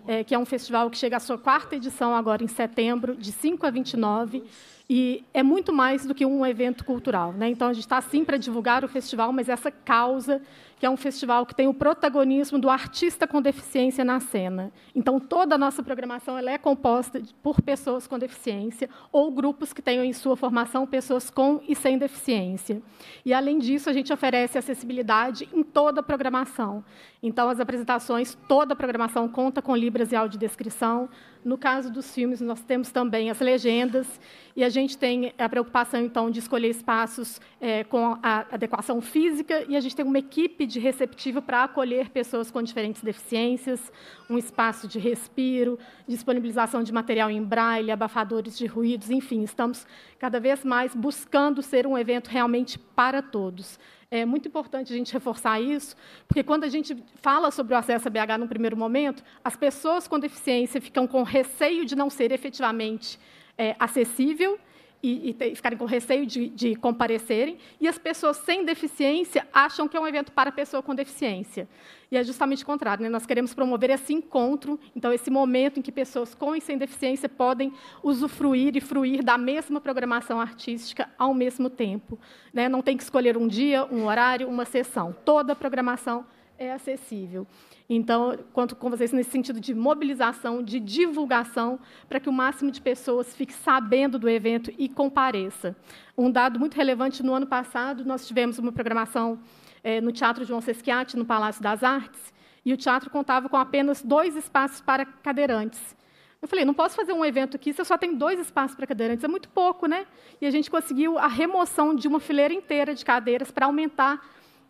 é, que é um festival que chega à sua quarta edição agora em setembro, de 5 a 29, e é muito mais do que um evento cultural. Né? Então, a gente está, sim, para divulgar o festival, mas essa causa que é um festival que tem o protagonismo do artista com deficiência na cena. Então, toda a nossa programação ela é composta por pessoas com deficiência ou grupos que tenham em sua formação pessoas com e sem deficiência. E, além disso, a gente oferece acessibilidade em toda a programação. Então, as apresentações, toda a programação conta com libras e audiodescrição, no caso dos filmes, nós temos também as legendas, e a gente tem a preocupação, então, de escolher espaços é, com a adequação física, e a gente tem uma equipe de receptivo para acolher pessoas com diferentes deficiências, um espaço de respiro, disponibilização de material em braille, abafadores de ruídos, enfim, estamos cada vez mais buscando ser um evento realmente para todos. É muito importante a gente reforçar isso, porque quando a gente fala sobre o acesso a BH no primeiro momento, as pessoas com deficiência ficam com receio de não ser efetivamente é, acessível e, e, ter, ficarem com receio de, de comparecerem, e as pessoas sem deficiência acham que é um evento para pessoa com deficiência. E é justamente o contrário, né? nós queremos promover esse encontro, então esse momento em que pessoas com e sem deficiência podem usufruir e fruir da mesma programação artística ao mesmo tempo. Né? Não tem que escolher um dia, um horário, uma sessão. Toda a programação artística é acessível. Então, quanto com vocês nesse sentido de mobilização, de divulgação, para que o máximo de pessoas fique sabendo do evento e compareça. Um dado muito relevante, no ano passado, nós tivemos uma programação é, no Teatro João Sesquiate, no Palácio das Artes, e o teatro contava com apenas dois espaços para cadeirantes. Eu falei, não posso fazer um evento aqui se eu só tenho dois espaços para cadeirantes, é muito pouco, né? E a gente conseguiu a remoção de uma fileira inteira de cadeiras para aumentar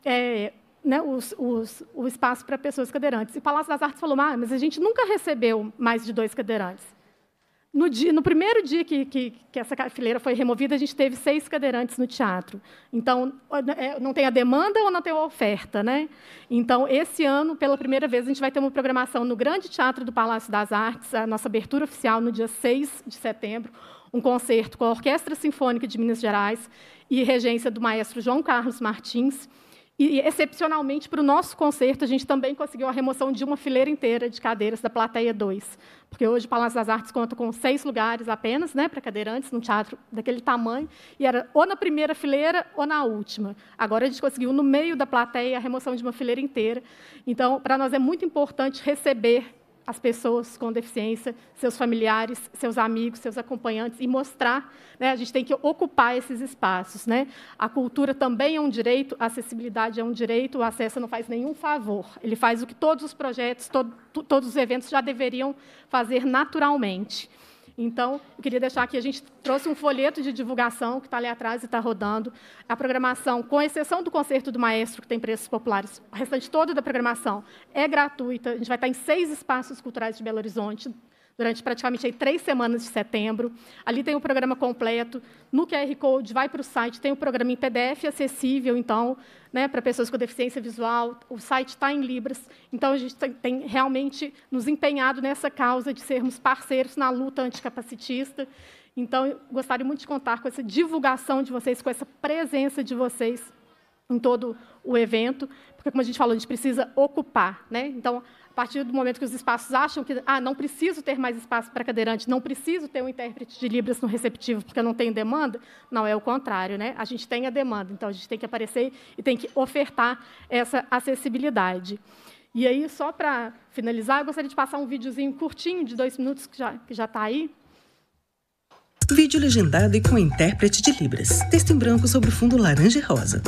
é, né, os, os, o espaço para pessoas cadeirantes. E o Palácio das Artes falou: ah, mas a gente nunca recebeu mais de dois cadeirantes. No, dia, no primeiro dia que, que, que, essa fileira foi removida, a gente teve seis cadeirantes no teatro. Então, né, é, não tem a demanda ou não tem a oferta. Né? Então, esse ano, pela primeira vez, a gente vai ter uma programação no Grande Teatro do Palácio das Artes, a nossa abertura oficial no dia 6 de setembro, um concerto com a Orquestra Sinfônica de Minas Gerais e regência do maestro João Carlos Martins. E, excepcionalmente, para o nosso concerto, a gente também conseguiu a remoção de uma fileira inteira de cadeiras da plateia 2. Porque hoje o Palácio das Artes conta com seis lugares apenas, né, para cadeirantes, num teatro daquele tamanho, e era ou na primeira fileira ou na última. Agora a gente conseguiu, no meio da plateia, a remoção de uma fileira inteira. Então, para nós é muito importante receber as pessoas com deficiência, seus familiares, seus amigos, seus acompanhantes e mostrar, né, a gente tem que ocupar esses espaços, né? A cultura também é um direito, a acessibilidade é um direito, o acesso não faz nenhum favor. Ele faz o que todos os projetos, todos os eventos já deveriam fazer naturalmente. Então, eu queria deixar aqui, a gente trouxe um folheto de divulgação que está ali atrás e está rodando. A programação, com exceção do concerto do maestro, que tem preços populares, o restante todo da programação é gratuita. A gente vai estar tá em seis espaços culturais de Belo Horizonte, durante praticamente aí, três semanas de setembro. Ali tem o programa completo. No QR Code, vai para o site, tem o programa em PDF acessível, então, né, para pessoas com deficiência visual. O site está em Libras. Então, a gente tem, tem realmente nos empenhado nessa causa de sermos parceiros na luta anticapacitista. Então, gostaria muito de contar com essa divulgação de vocês, com essa presença de vocês em todo o evento, porque, como a gente falou, a gente precisa ocupar. Né? Então, a partir do momento que os espaços acham que ah, não preciso ter mais espaço para cadeirante, não preciso ter um intérprete de Libras no receptivo porque eu não tenho demanda, não é o contrário, né? A gente tem a demanda, então a gente tem que aparecer e tem que ofertar essa acessibilidade. E aí, só para finalizar, eu gostaria de passar um videozinho curtinho de dois minutos que já está que já tá aí. Vídeo legendado e com intérprete de Libras. Texto em branco sobre fundo laranja e rosa.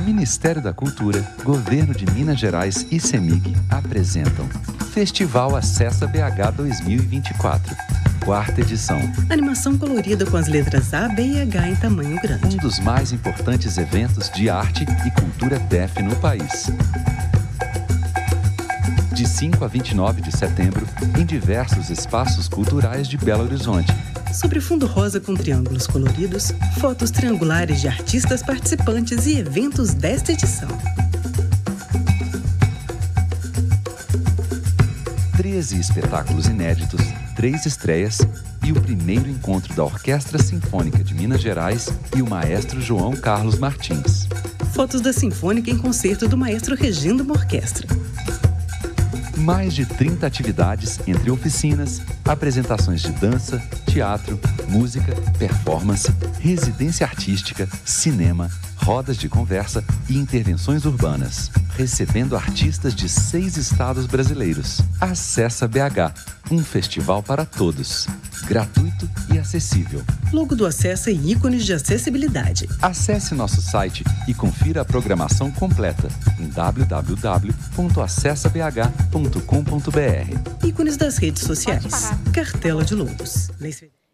Ministério da Cultura, Governo de Minas Gerais e CEMIG apresentam Festival Acessa BH 2024. Quarta edição. Animação colorida com as letras A, B e H em tamanho grande. Um dos mais importantes eventos de arte e cultura DEF no país de 5 a 29 de setembro, em diversos espaços culturais de Belo Horizonte sobre fundo rosa com triângulos coloridos, fotos triangulares de artistas participantes e eventos desta edição. 13 espetáculos inéditos, três estreias e o primeiro encontro da Orquestra Sinfônica de Minas Gerais e o maestro João Carlos Martins. Fotos da Sinfônica em concerto do maestro Regindo uma orquestra mais de 30 atividades entre oficinas, apresentações de dança, teatro, música, performance, residência artística, cinema, rodas de conversa e intervenções urbanas, recebendo artistas de seis estados brasileiros. Acessa BH, um festival para todos, gratuito e acessível. Logo do acesso e ícones de acessibilidade. Acesse nosso site e confira a programação completa em www.acessabh.com.br. Ícones das redes sociais. Cartela de Lobos.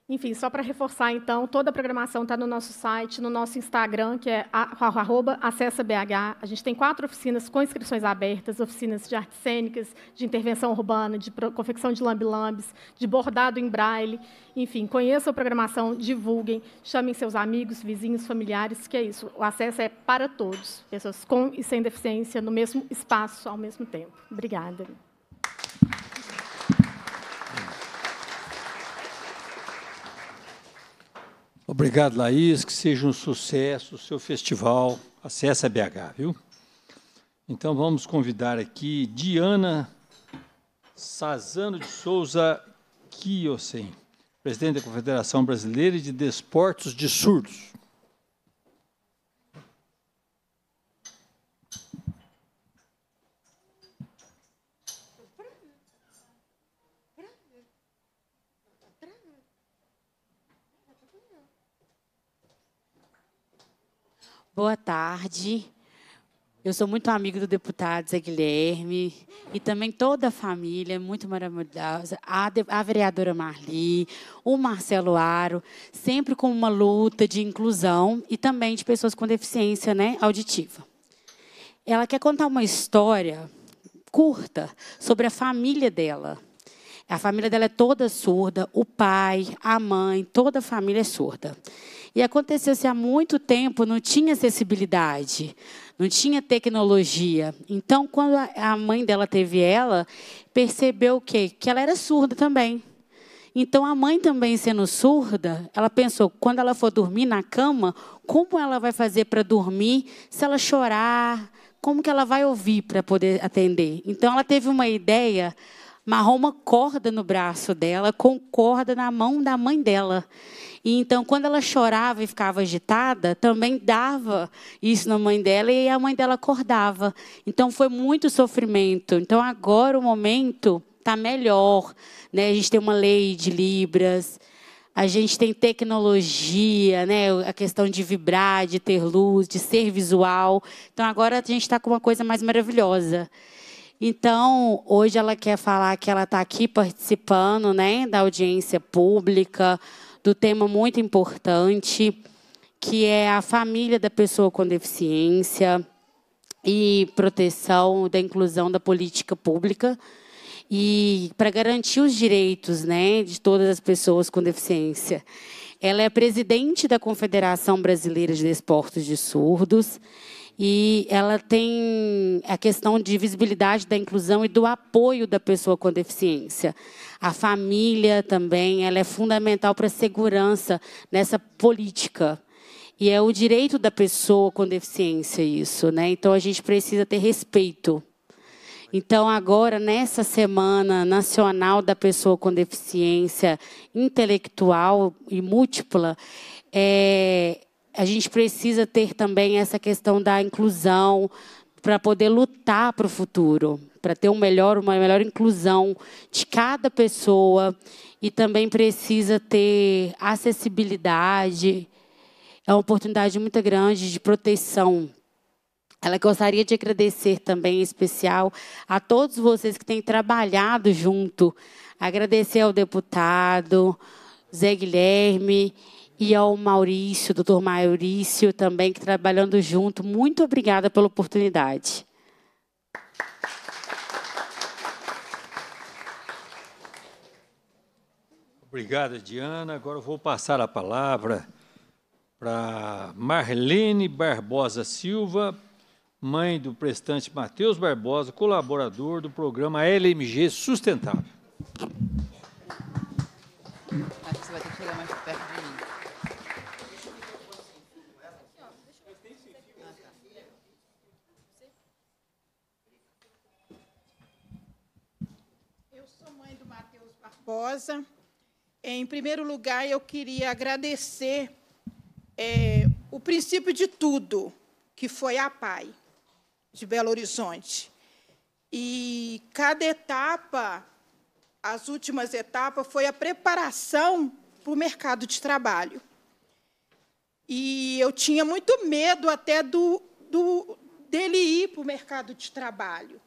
Enfim, só para reforçar, então, toda a programação está no nosso site, no nosso Instagram, que é acessabh. A gente tem quatro oficinas com inscrições abertas, oficinas de artes cênicas, de intervenção urbana, de confecção de lambilambes, de bordado em braille. Enfim, conheçam a programação, divulguem, chamem seus amigos, vizinhos, familiares, que é isso. O acesso é para todos, pessoas com e sem deficiência, no mesmo espaço, ao mesmo tempo. Obrigada. Obrigado, Laís. Que seja um sucesso o seu festival. Acesse a BH, viu? Então vamos convidar aqui Diana Sazano de Souza Kiosen, presidente da Confederação Brasileira de Desportos de Surdos. Boa tarde. Eu sou muito amigo do deputado Zé Guilherme e também toda a família, é muito maravilhosa. A, a vereadora Marli, o Marcelo Aro, sempre com uma luta de inclusão e também de pessoas com deficiência né, auditiva. Ela quer contar uma história curta sobre a família dela. A família dela é toda surda, o pai, a mãe, toda a família é surda. E aconteceu-se assim, há muito tempo, não tinha acessibilidade, não tinha tecnologia. Então, quando a mãe dela teve ela, percebeu o quê? Que ela era surda também. Então, a mãe também sendo surda, ela pensou: quando ela for dormir na cama, como ela vai fazer para dormir se ela chorar? Como que ela vai ouvir para poder atender? Então, ela teve uma ideia amarrou uma corda no braço dela, com corda na mão da mãe dela. E então, quando ela chorava e ficava agitada, também dava isso na mãe dela e a mãe dela acordava. Então, foi muito sofrimento. Então, agora o momento está melhor. Né? A gente tem uma lei de Libras. A gente tem tecnologia, né? a questão de vibrar, de ter luz, de ser visual. Então, agora a gente está com uma coisa mais maravilhosa. Então, hoje ela quer falar que ela está aqui participando né, da audiência pública, do tema muito importante, que é a família da pessoa com deficiência e proteção da inclusão da política pública e para garantir os direitos né, de todas as pessoas com deficiência. Ela é presidente da Confederação Brasileira de Desportos de Surdos e ela tem a questão de visibilidade da inclusão e do apoio da pessoa com deficiência. A família também, ela é fundamental para a segurança nessa política. E é o direito da pessoa com deficiência isso, né? Então a gente precisa ter respeito. Então, agora, nessa Semana Nacional da Pessoa com Deficiência Intelectual e Múltipla, é, a gente precisa ter também essa questão da inclusão para poder lutar para o futuro, para ter um melhor, uma melhor inclusão de cada pessoa e também precisa ter acessibilidade. É uma oportunidade muito grande de proteção. Ela gostaria de agradecer também em especial a todos vocês que têm trabalhado junto. Agradecer ao deputado Zé Guilherme e ao Maurício, doutor Maurício, também que trabalhando junto. Muito obrigada pela oportunidade. Obrigada, Diana. Agora eu vou passar a palavra para Marlene Barbosa Silva, mãe do prestante Matheus Barbosa, colaborador do programa LMG Sustentável. Acho que você vai ter que chegar mais perto. Barbosa. Em primeiro lugar, eu queria agradecer é, o princípio de tudo, que foi a PAI, de Belo Horizonte. E cada etapa, as últimas etapas, foi a preparação para o mercado de trabalho. E eu tinha muito medo até do, do dele ir para o mercado de trabalho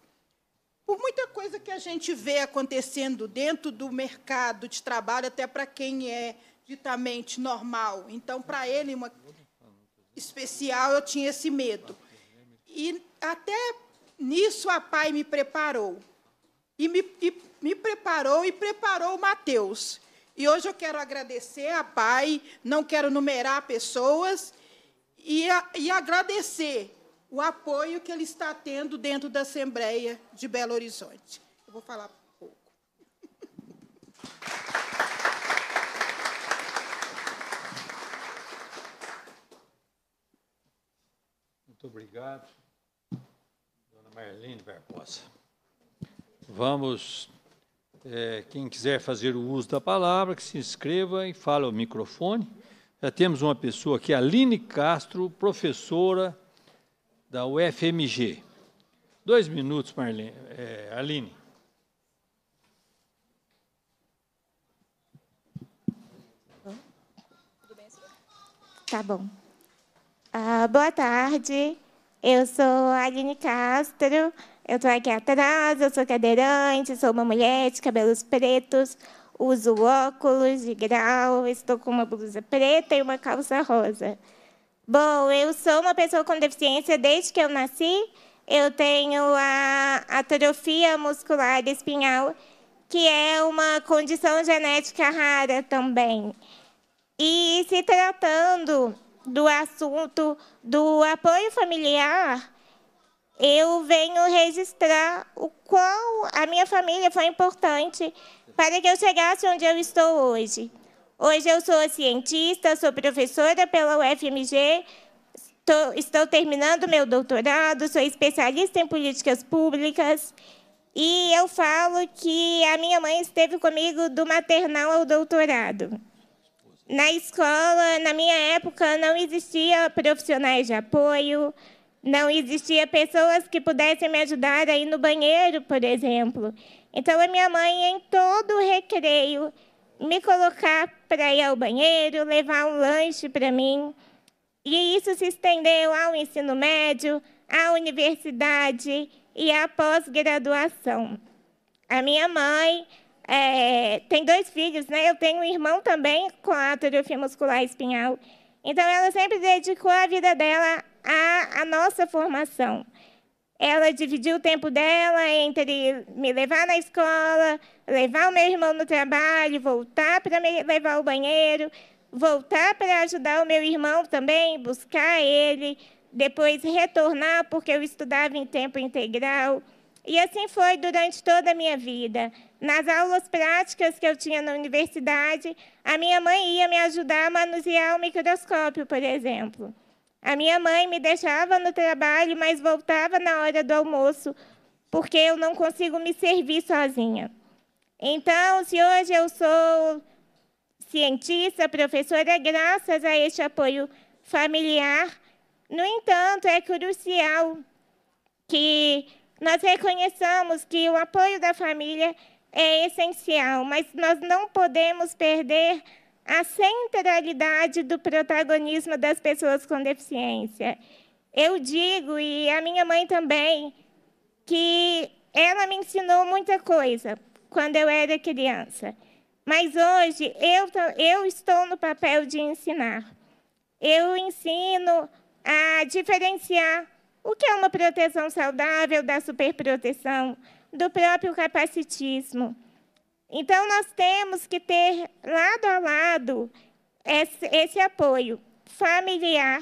por muita coisa que a gente vê acontecendo dentro do mercado de trabalho, até para quem é ditamente normal. Então, para ele, uma especial, eu tinha esse medo. E até nisso a pai me preparou. E me, e, me preparou e preparou o Mateus. E hoje eu quero agradecer a pai, não quero numerar pessoas, e, a, e agradecer o apoio que ele está tendo dentro da Assembleia de Belo Horizonte. Eu vou falar pouco. Muito obrigado, dona Marlene Barbosa. Vamos, é, quem quiser fazer o uso da palavra, que se inscreva e fale ao microfone. Já temos uma pessoa aqui, Aline Castro, professora da UFMG. Dois minutos, Marlene, é, Aline. Tá bom. Ah, boa tarde, eu sou Aline Castro, eu estou aqui atrás, eu sou cadeirante, sou uma mulher de cabelos pretos, uso óculos de grau, estou com uma blusa preta e uma calça rosa. Bom, eu sou uma pessoa com deficiência desde que eu nasci. Eu tenho a atrofia muscular espinhal, que é uma condição genética rara também. E se tratando do assunto do apoio familiar, eu venho registrar o qual a minha família foi importante para que eu chegasse onde eu estou hoje. Hoje eu sou cientista, sou professora pela UFMG, estou, estou terminando meu doutorado, sou especialista em políticas públicas. E eu falo que a minha mãe esteve comigo do maternal ao doutorado. Na escola, na minha época, não existia profissionais de apoio, não existia pessoas que pudessem me ajudar aí no banheiro, por exemplo. Então a minha mãe em todo o recreio me colocar para ir ao banheiro, levar um lanche para mim. E isso se estendeu ao ensino médio, à universidade e à pós-graduação. A minha mãe é, tem dois filhos, né? Eu tenho um irmão também com atrofia muscular espinhal. Então, ela sempre dedicou a vida dela à, à nossa formação. Ela dividiu o tempo dela entre me levar na escola, levar o meu irmão no trabalho, voltar para levar o banheiro, voltar para ajudar o meu irmão também, buscar ele, depois retornar porque eu estudava em tempo integral. E assim foi durante toda a minha vida. Nas aulas práticas que eu tinha na universidade, a minha mãe ia me ajudar a manusear o microscópio, por exemplo. A minha mãe me deixava no trabalho, mas voltava na hora do almoço, porque eu não consigo me servir sozinha. Então, se hoje eu sou cientista, professora, graças a este apoio familiar, no entanto, é crucial que nós reconheçamos que o apoio da família é essencial, mas nós não podemos perder a centralidade do protagonismo das pessoas com deficiência. Eu digo, e a minha mãe também, que ela me ensinou muita coisa quando eu era criança. Mas hoje eu, eu estou no papel de ensinar. Eu ensino a diferenciar o que é uma proteção saudável da superproteção, do próprio capacitismo. Então, nós temos que ter lado a lado esse, esse apoio familiar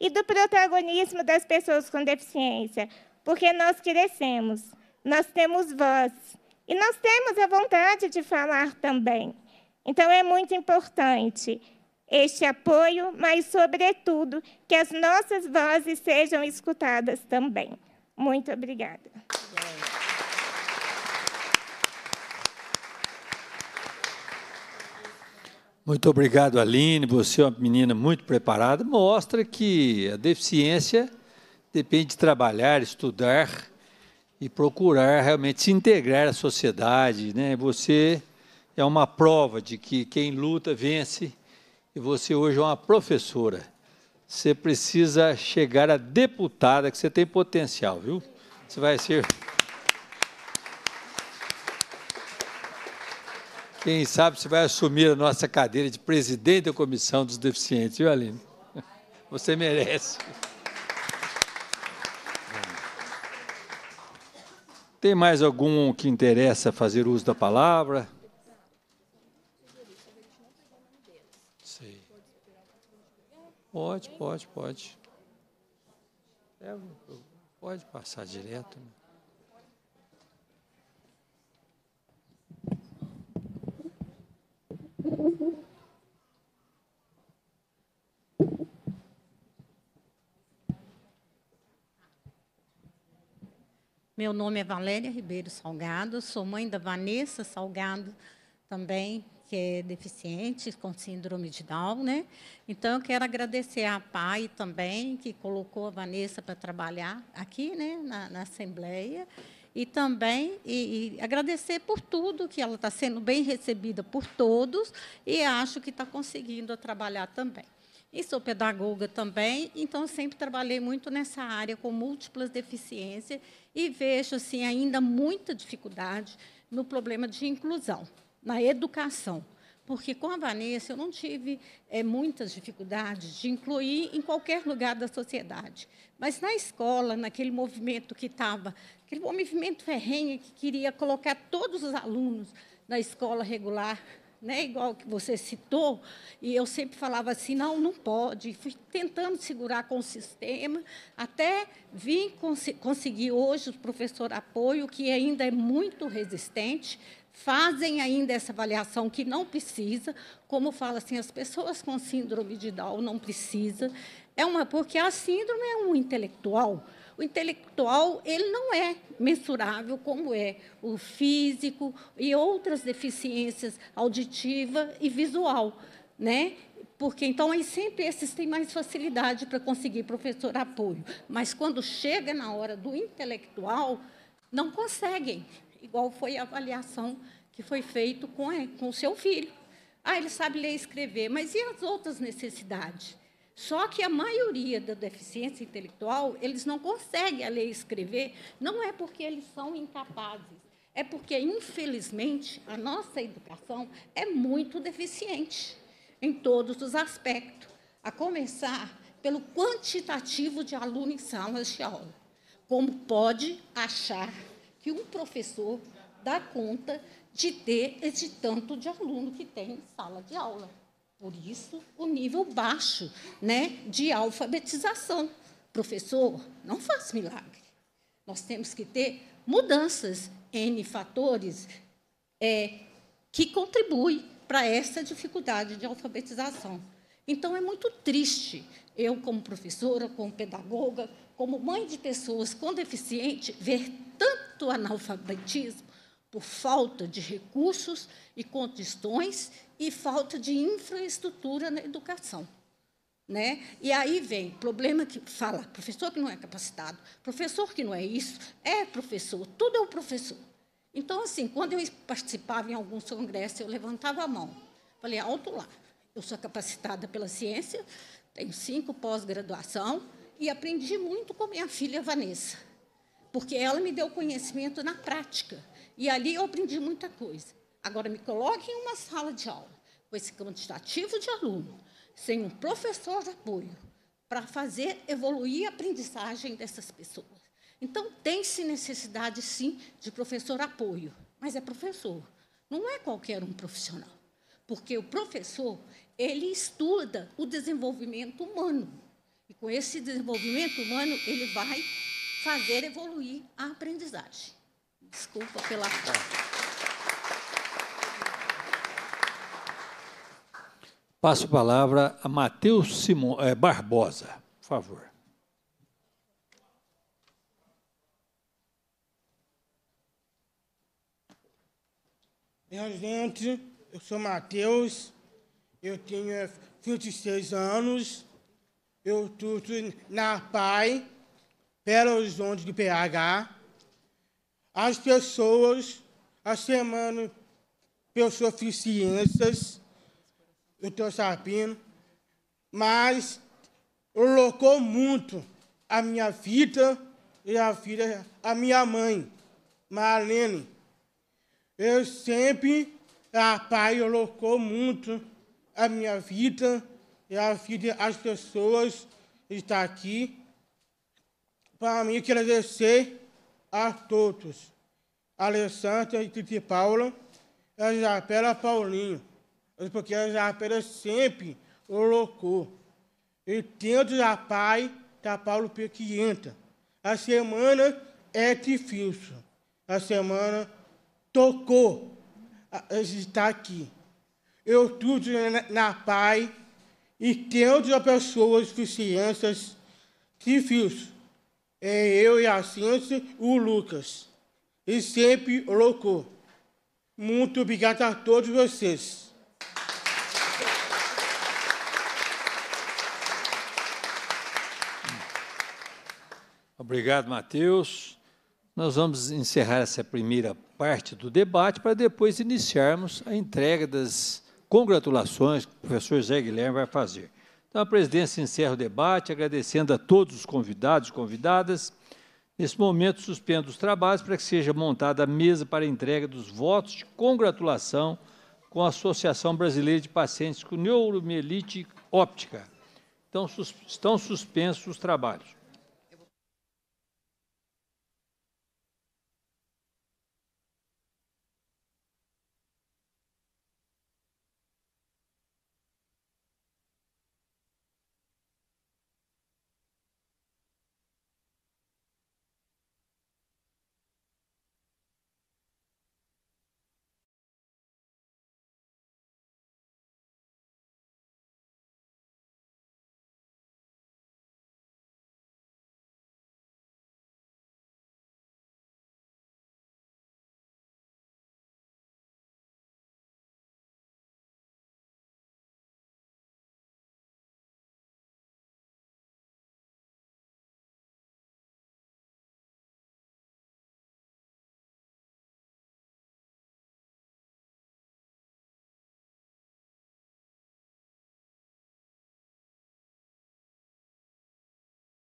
e do protagonismo das pessoas com deficiência, porque nós crescemos, nós temos voz, e nós temos a vontade de falar também. Então, é muito importante este apoio, mas, sobretudo, que as nossas vozes sejam escutadas também. Muito obrigada. Muito obrigado, Aline. Você é uma menina muito preparada. Mostra que a deficiência depende de trabalhar, estudar e procurar realmente se integrar à sociedade. Né? Você é uma prova de que quem luta vence e você hoje é uma professora. Você precisa chegar a deputada, que você tem potencial, viu? Você vai ser. Quem sabe você vai assumir a nossa cadeira de presidente da Comissão dos Deficientes, viu, Aline? Você merece. Tem mais algum que interessa fazer uso da palavra? Pode, pode, pode. É, pode passar direto. Né? Thank you. Meu nome é Valéria Ribeiro Salgado, sou mãe da Vanessa Salgado, também, que é deficiente com síndrome de Down, né? Então, eu quero agradecer a PAI também, que colocou a Vanessa para trabalhar aqui, né, na, na Assembleia. E também e, e agradecer por tudo, que ela está sendo bem recebida por todos e acho que está conseguindo trabalhar também e sou pedagoga também, então sempre trabalhei muito nessa área com múltiplas deficiências e vejo assim ainda muita dificuldade no problema de inclusão na educação, porque com a Vanessa eu não tive é, muitas dificuldades de incluir em qualquer lugar da sociedade, mas na escola, naquele movimento que estava, aquele movimento ferrenho que queria colocar todos os alunos na escola regular né, igual que você citou, e eu sempre falava assim, não, não pode. Fui tentando segurar com o sistema, até vim cons conseguir hoje o professor apoio, que ainda é muito resistente, fazem ainda essa avaliação que não precisa, como fala assim, as pessoas com síndrome de Down não precisa. É uma porque a síndrome é um intelectual, o intelectual ele não é mensurável como é o físico e outras deficiências auditiva e visual, né? Porque então aí sempre esses têm mais facilidade para conseguir professor apoio, mas quando chega na hora do intelectual não conseguem, igual foi a avaliação que foi feita com, é, com o seu filho. Ah, ele sabe ler e escrever, mas e as outras necessidades? Só que a maioria da deficiência intelectual, eles não conseguem a ler e escrever, não é porque eles são incapazes, é porque, infelizmente, a nossa educação é muito deficiente em todos os aspectos, a começar pelo quantitativo de aluno em salas de aula. Como pode achar que um professor dá conta de ter esse tanto de aluno que tem em sala de aula? Por isso, o nível baixo né, de alfabetização. Professor, não faz milagre. Nós temos que ter mudanças, N fatores, é, que contribuem para essa dificuldade de alfabetização. Então, é muito triste, eu, como professora, como pedagoga, como mãe de pessoas com deficiente, ver tanto analfabetismo por falta de recursos e condições e falta de infraestrutura na educação. Né? E aí vem problema que fala, professor que não é capacitado, professor que não é isso, é professor, tudo é o professor. Então, assim, quando eu participava em alguns congressos, eu levantava a mão. Falei, alto lá, eu sou capacitada pela ciência, tenho cinco pós-graduação e aprendi muito com minha filha Vanessa, porque ela me deu conhecimento na prática. E ali eu aprendi muita coisa. Agora, me coloque em uma sala de aula, com esse quantitativo de aluno, sem um professor de apoio, para fazer evoluir a aprendizagem dessas pessoas. Então, tem-se necessidade, sim, de professor apoio, mas é professor, não é qualquer um profissional. Porque o professor, ele estuda o desenvolvimento humano. E com esse desenvolvimento humano, ele vai fazer evoluir a aprendizagem. Desculpa pela ah. Passo a palavra a Matheus Simo é, eh, Barbosa, por favor. Minha gente, eu sou Matheus, eu tenho 26 anos, eu estudo na PAI, Belo Horizonte do PH, as pessoas, as semanas pessoas eficiências, eu estou sabendo, mas colocou muito a minha vida e a vida a minha mãe, Marlene. Eu sempre, a pai colocou muito a minha vida e a vida as pessoas estão aqui. Para mim, agradecer a todos. Alessandra e Titi Paula, elas apelam a Paulinho, porque elas apelam sempre o louco. E tendo a pai da Paulo Pequienta. A semana é difícil. A semana tocou a está aqui. Eu tudo na, na pai e tendo a pessoas deficiências difíceis é eu e a ciência, o Lucas. E sempre louco. Muito obrigado a todos vocês. Obrigado, Matheus. Nós vamos encerrar essa primeira parte do debate para depois iniciarmos a entrega das congratulações que o professor Zé Guilherme vai fazer. Então, a presidência encerra o debate, agradecendo a todos os convidados e convidadas. Nesse momento, suspendo os trabalhos para que seja montada a mesa para a entrega dos votos de congratulação com a Associação Brasileira de Pacientes com Neuromielite Óptica. Então, sus estão suspensos os trabalhos.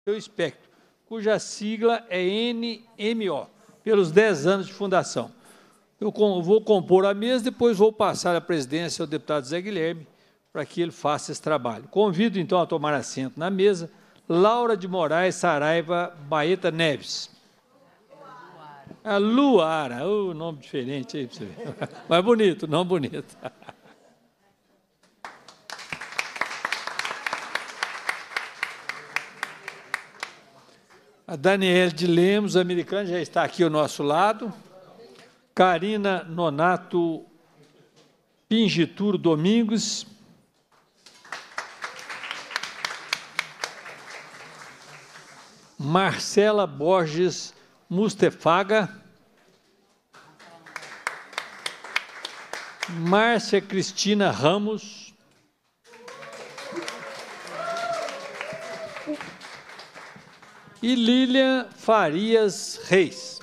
seu espectro, cuja sigla é NMO, pelos 10 anos de fundação. Eu vou compor a mesa, depois vou passar a presidência ao deputado Zé Guilherme, para que ele faça esse trabalho. Convido, então, a tomar assento na mesa Laura de Moraes Saraiva Baeta Neves. A Luara, o oh, nome diferente aí para você ver. Mas bonito, não bonito. A Daniela de Lemos, americana, já está aqui ao nosso lado. Karina Nonato Pingitur Domingos. Marcela Borges Mustefaga. Márcia Cristina Ramos. e Lilian Farias Reis.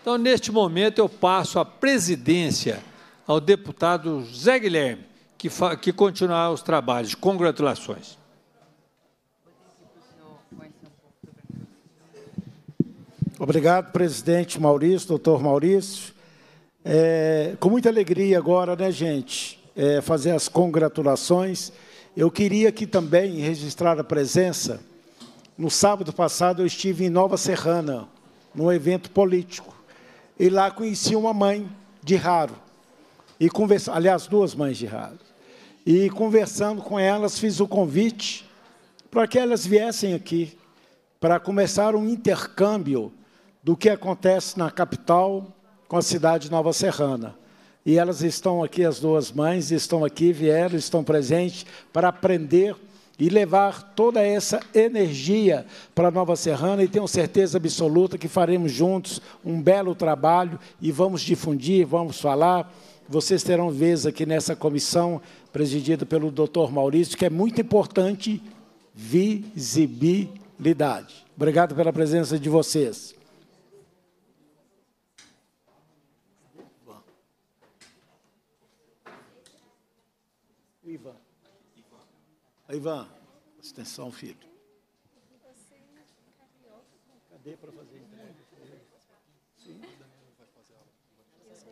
Então, neste momento, eu passo a presidência ao deputado Zé Guilherme, que, que continuará os trabalhos. Congratulações. Obrigado, presidente Maurício, doutor Maurício. É, com muita alegria agora, né, gente, é, fazer as congratulações eu queria aqui também registrar a presença. No sábado passado eu estive em Nova Serrana, num evento político. E lá conheci uma mãe de raro. E Aliás, duas mães de raro. E conversando com elas, fiz o convite para que elas viessem aqui para começar um intercâmbio do que acontece na capital com a cidade de Nova Serrana e elas estão aqui, as duas mães estão aqui, vieram, estão presentes para aprender e levar toda essa energia para Nova Serrana e tenho certeza absoluta que faremos juntos um belo trabalho e vamos difundir, vamos falar. Vocês terão vez aqui nessa comissão presidida pelo Dr. Maurício, que é muito importante visibilidade. Obrigado pela presença de vocês. Ivan, atenção, filho. Cadê para fazer entrega? Sim.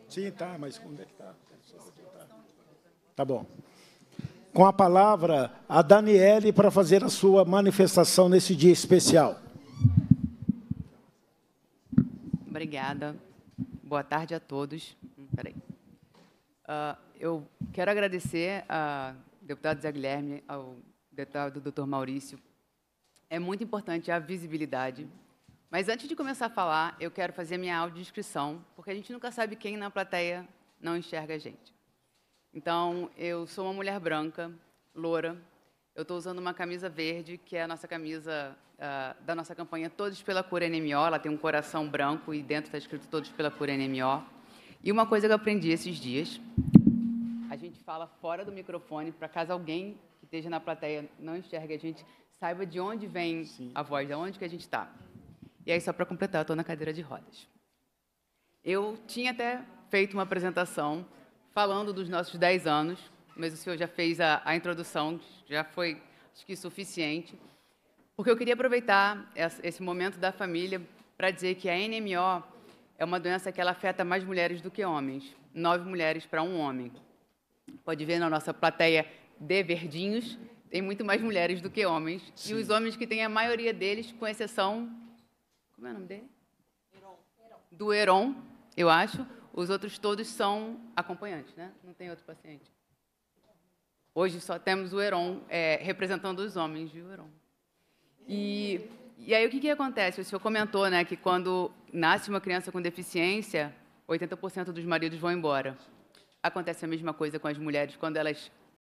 Sim, tá, mas como é que tá? tá? Tá bom. Com a palavra a Daniele para fazer a sua manifestação nesse dia especial. Obrigada. Boa tarde a todos. Hum, peraí. Uh, eu quero agradecer a deputado Zé Guilherme, ao deputado Dr. Maurício. É muito importante a visibilidade. Mas antes de começar a falar, eu quero fazer minha audiodescrição, porque a gente nunca sabe quem na plateia não enxerga a gente. Então, eu sou uma mulher branca, loura. Eu estou usando uma camisa verde, que é a nossa camisa uh, da nossa campanha Todos pela Cura NMO. Ela tem um coração branco e dentro está escrito Todos pela Cura NMO. E uma coisa que eu aprendi esses dias gente fala fora do microfone, para caso alguém que esteja na plateia não enxergue a gente, saiba de onde vem Sim. a voz, de onde que a gente está. E aí, só para completar, eu estou na cadeira de rodas. Eu tinha até feito uma apresentação falando dos nossos 10 anos, mas o senhor já fez a, a introdução, já foi, acho que, suficiente. Porque eu queria aproveitar esse momento da família para dizer que a NMO é uma doença que ela afeta mais mulheres do que homens. Nove mulheres para um homem. Pode ver na nossa plateia de verdinhos, tem muito mais mulheres do que homens. Sim. E os homens que tem a maioria deles, com exceção. Como é o nome dele? Heron. Do Heron, eu acho. Os outros todos são acompanhantes, né? Não tem outro paciente. Hoje só temos o Heron é, representando os homens, viu, Heron? E, e aí o que, que acontece? O senhor comentou né, que quando nasce uma criança com deficiência, 80% dos maridos vão embora. Acontece a mesma coisa com as mulheres quando elas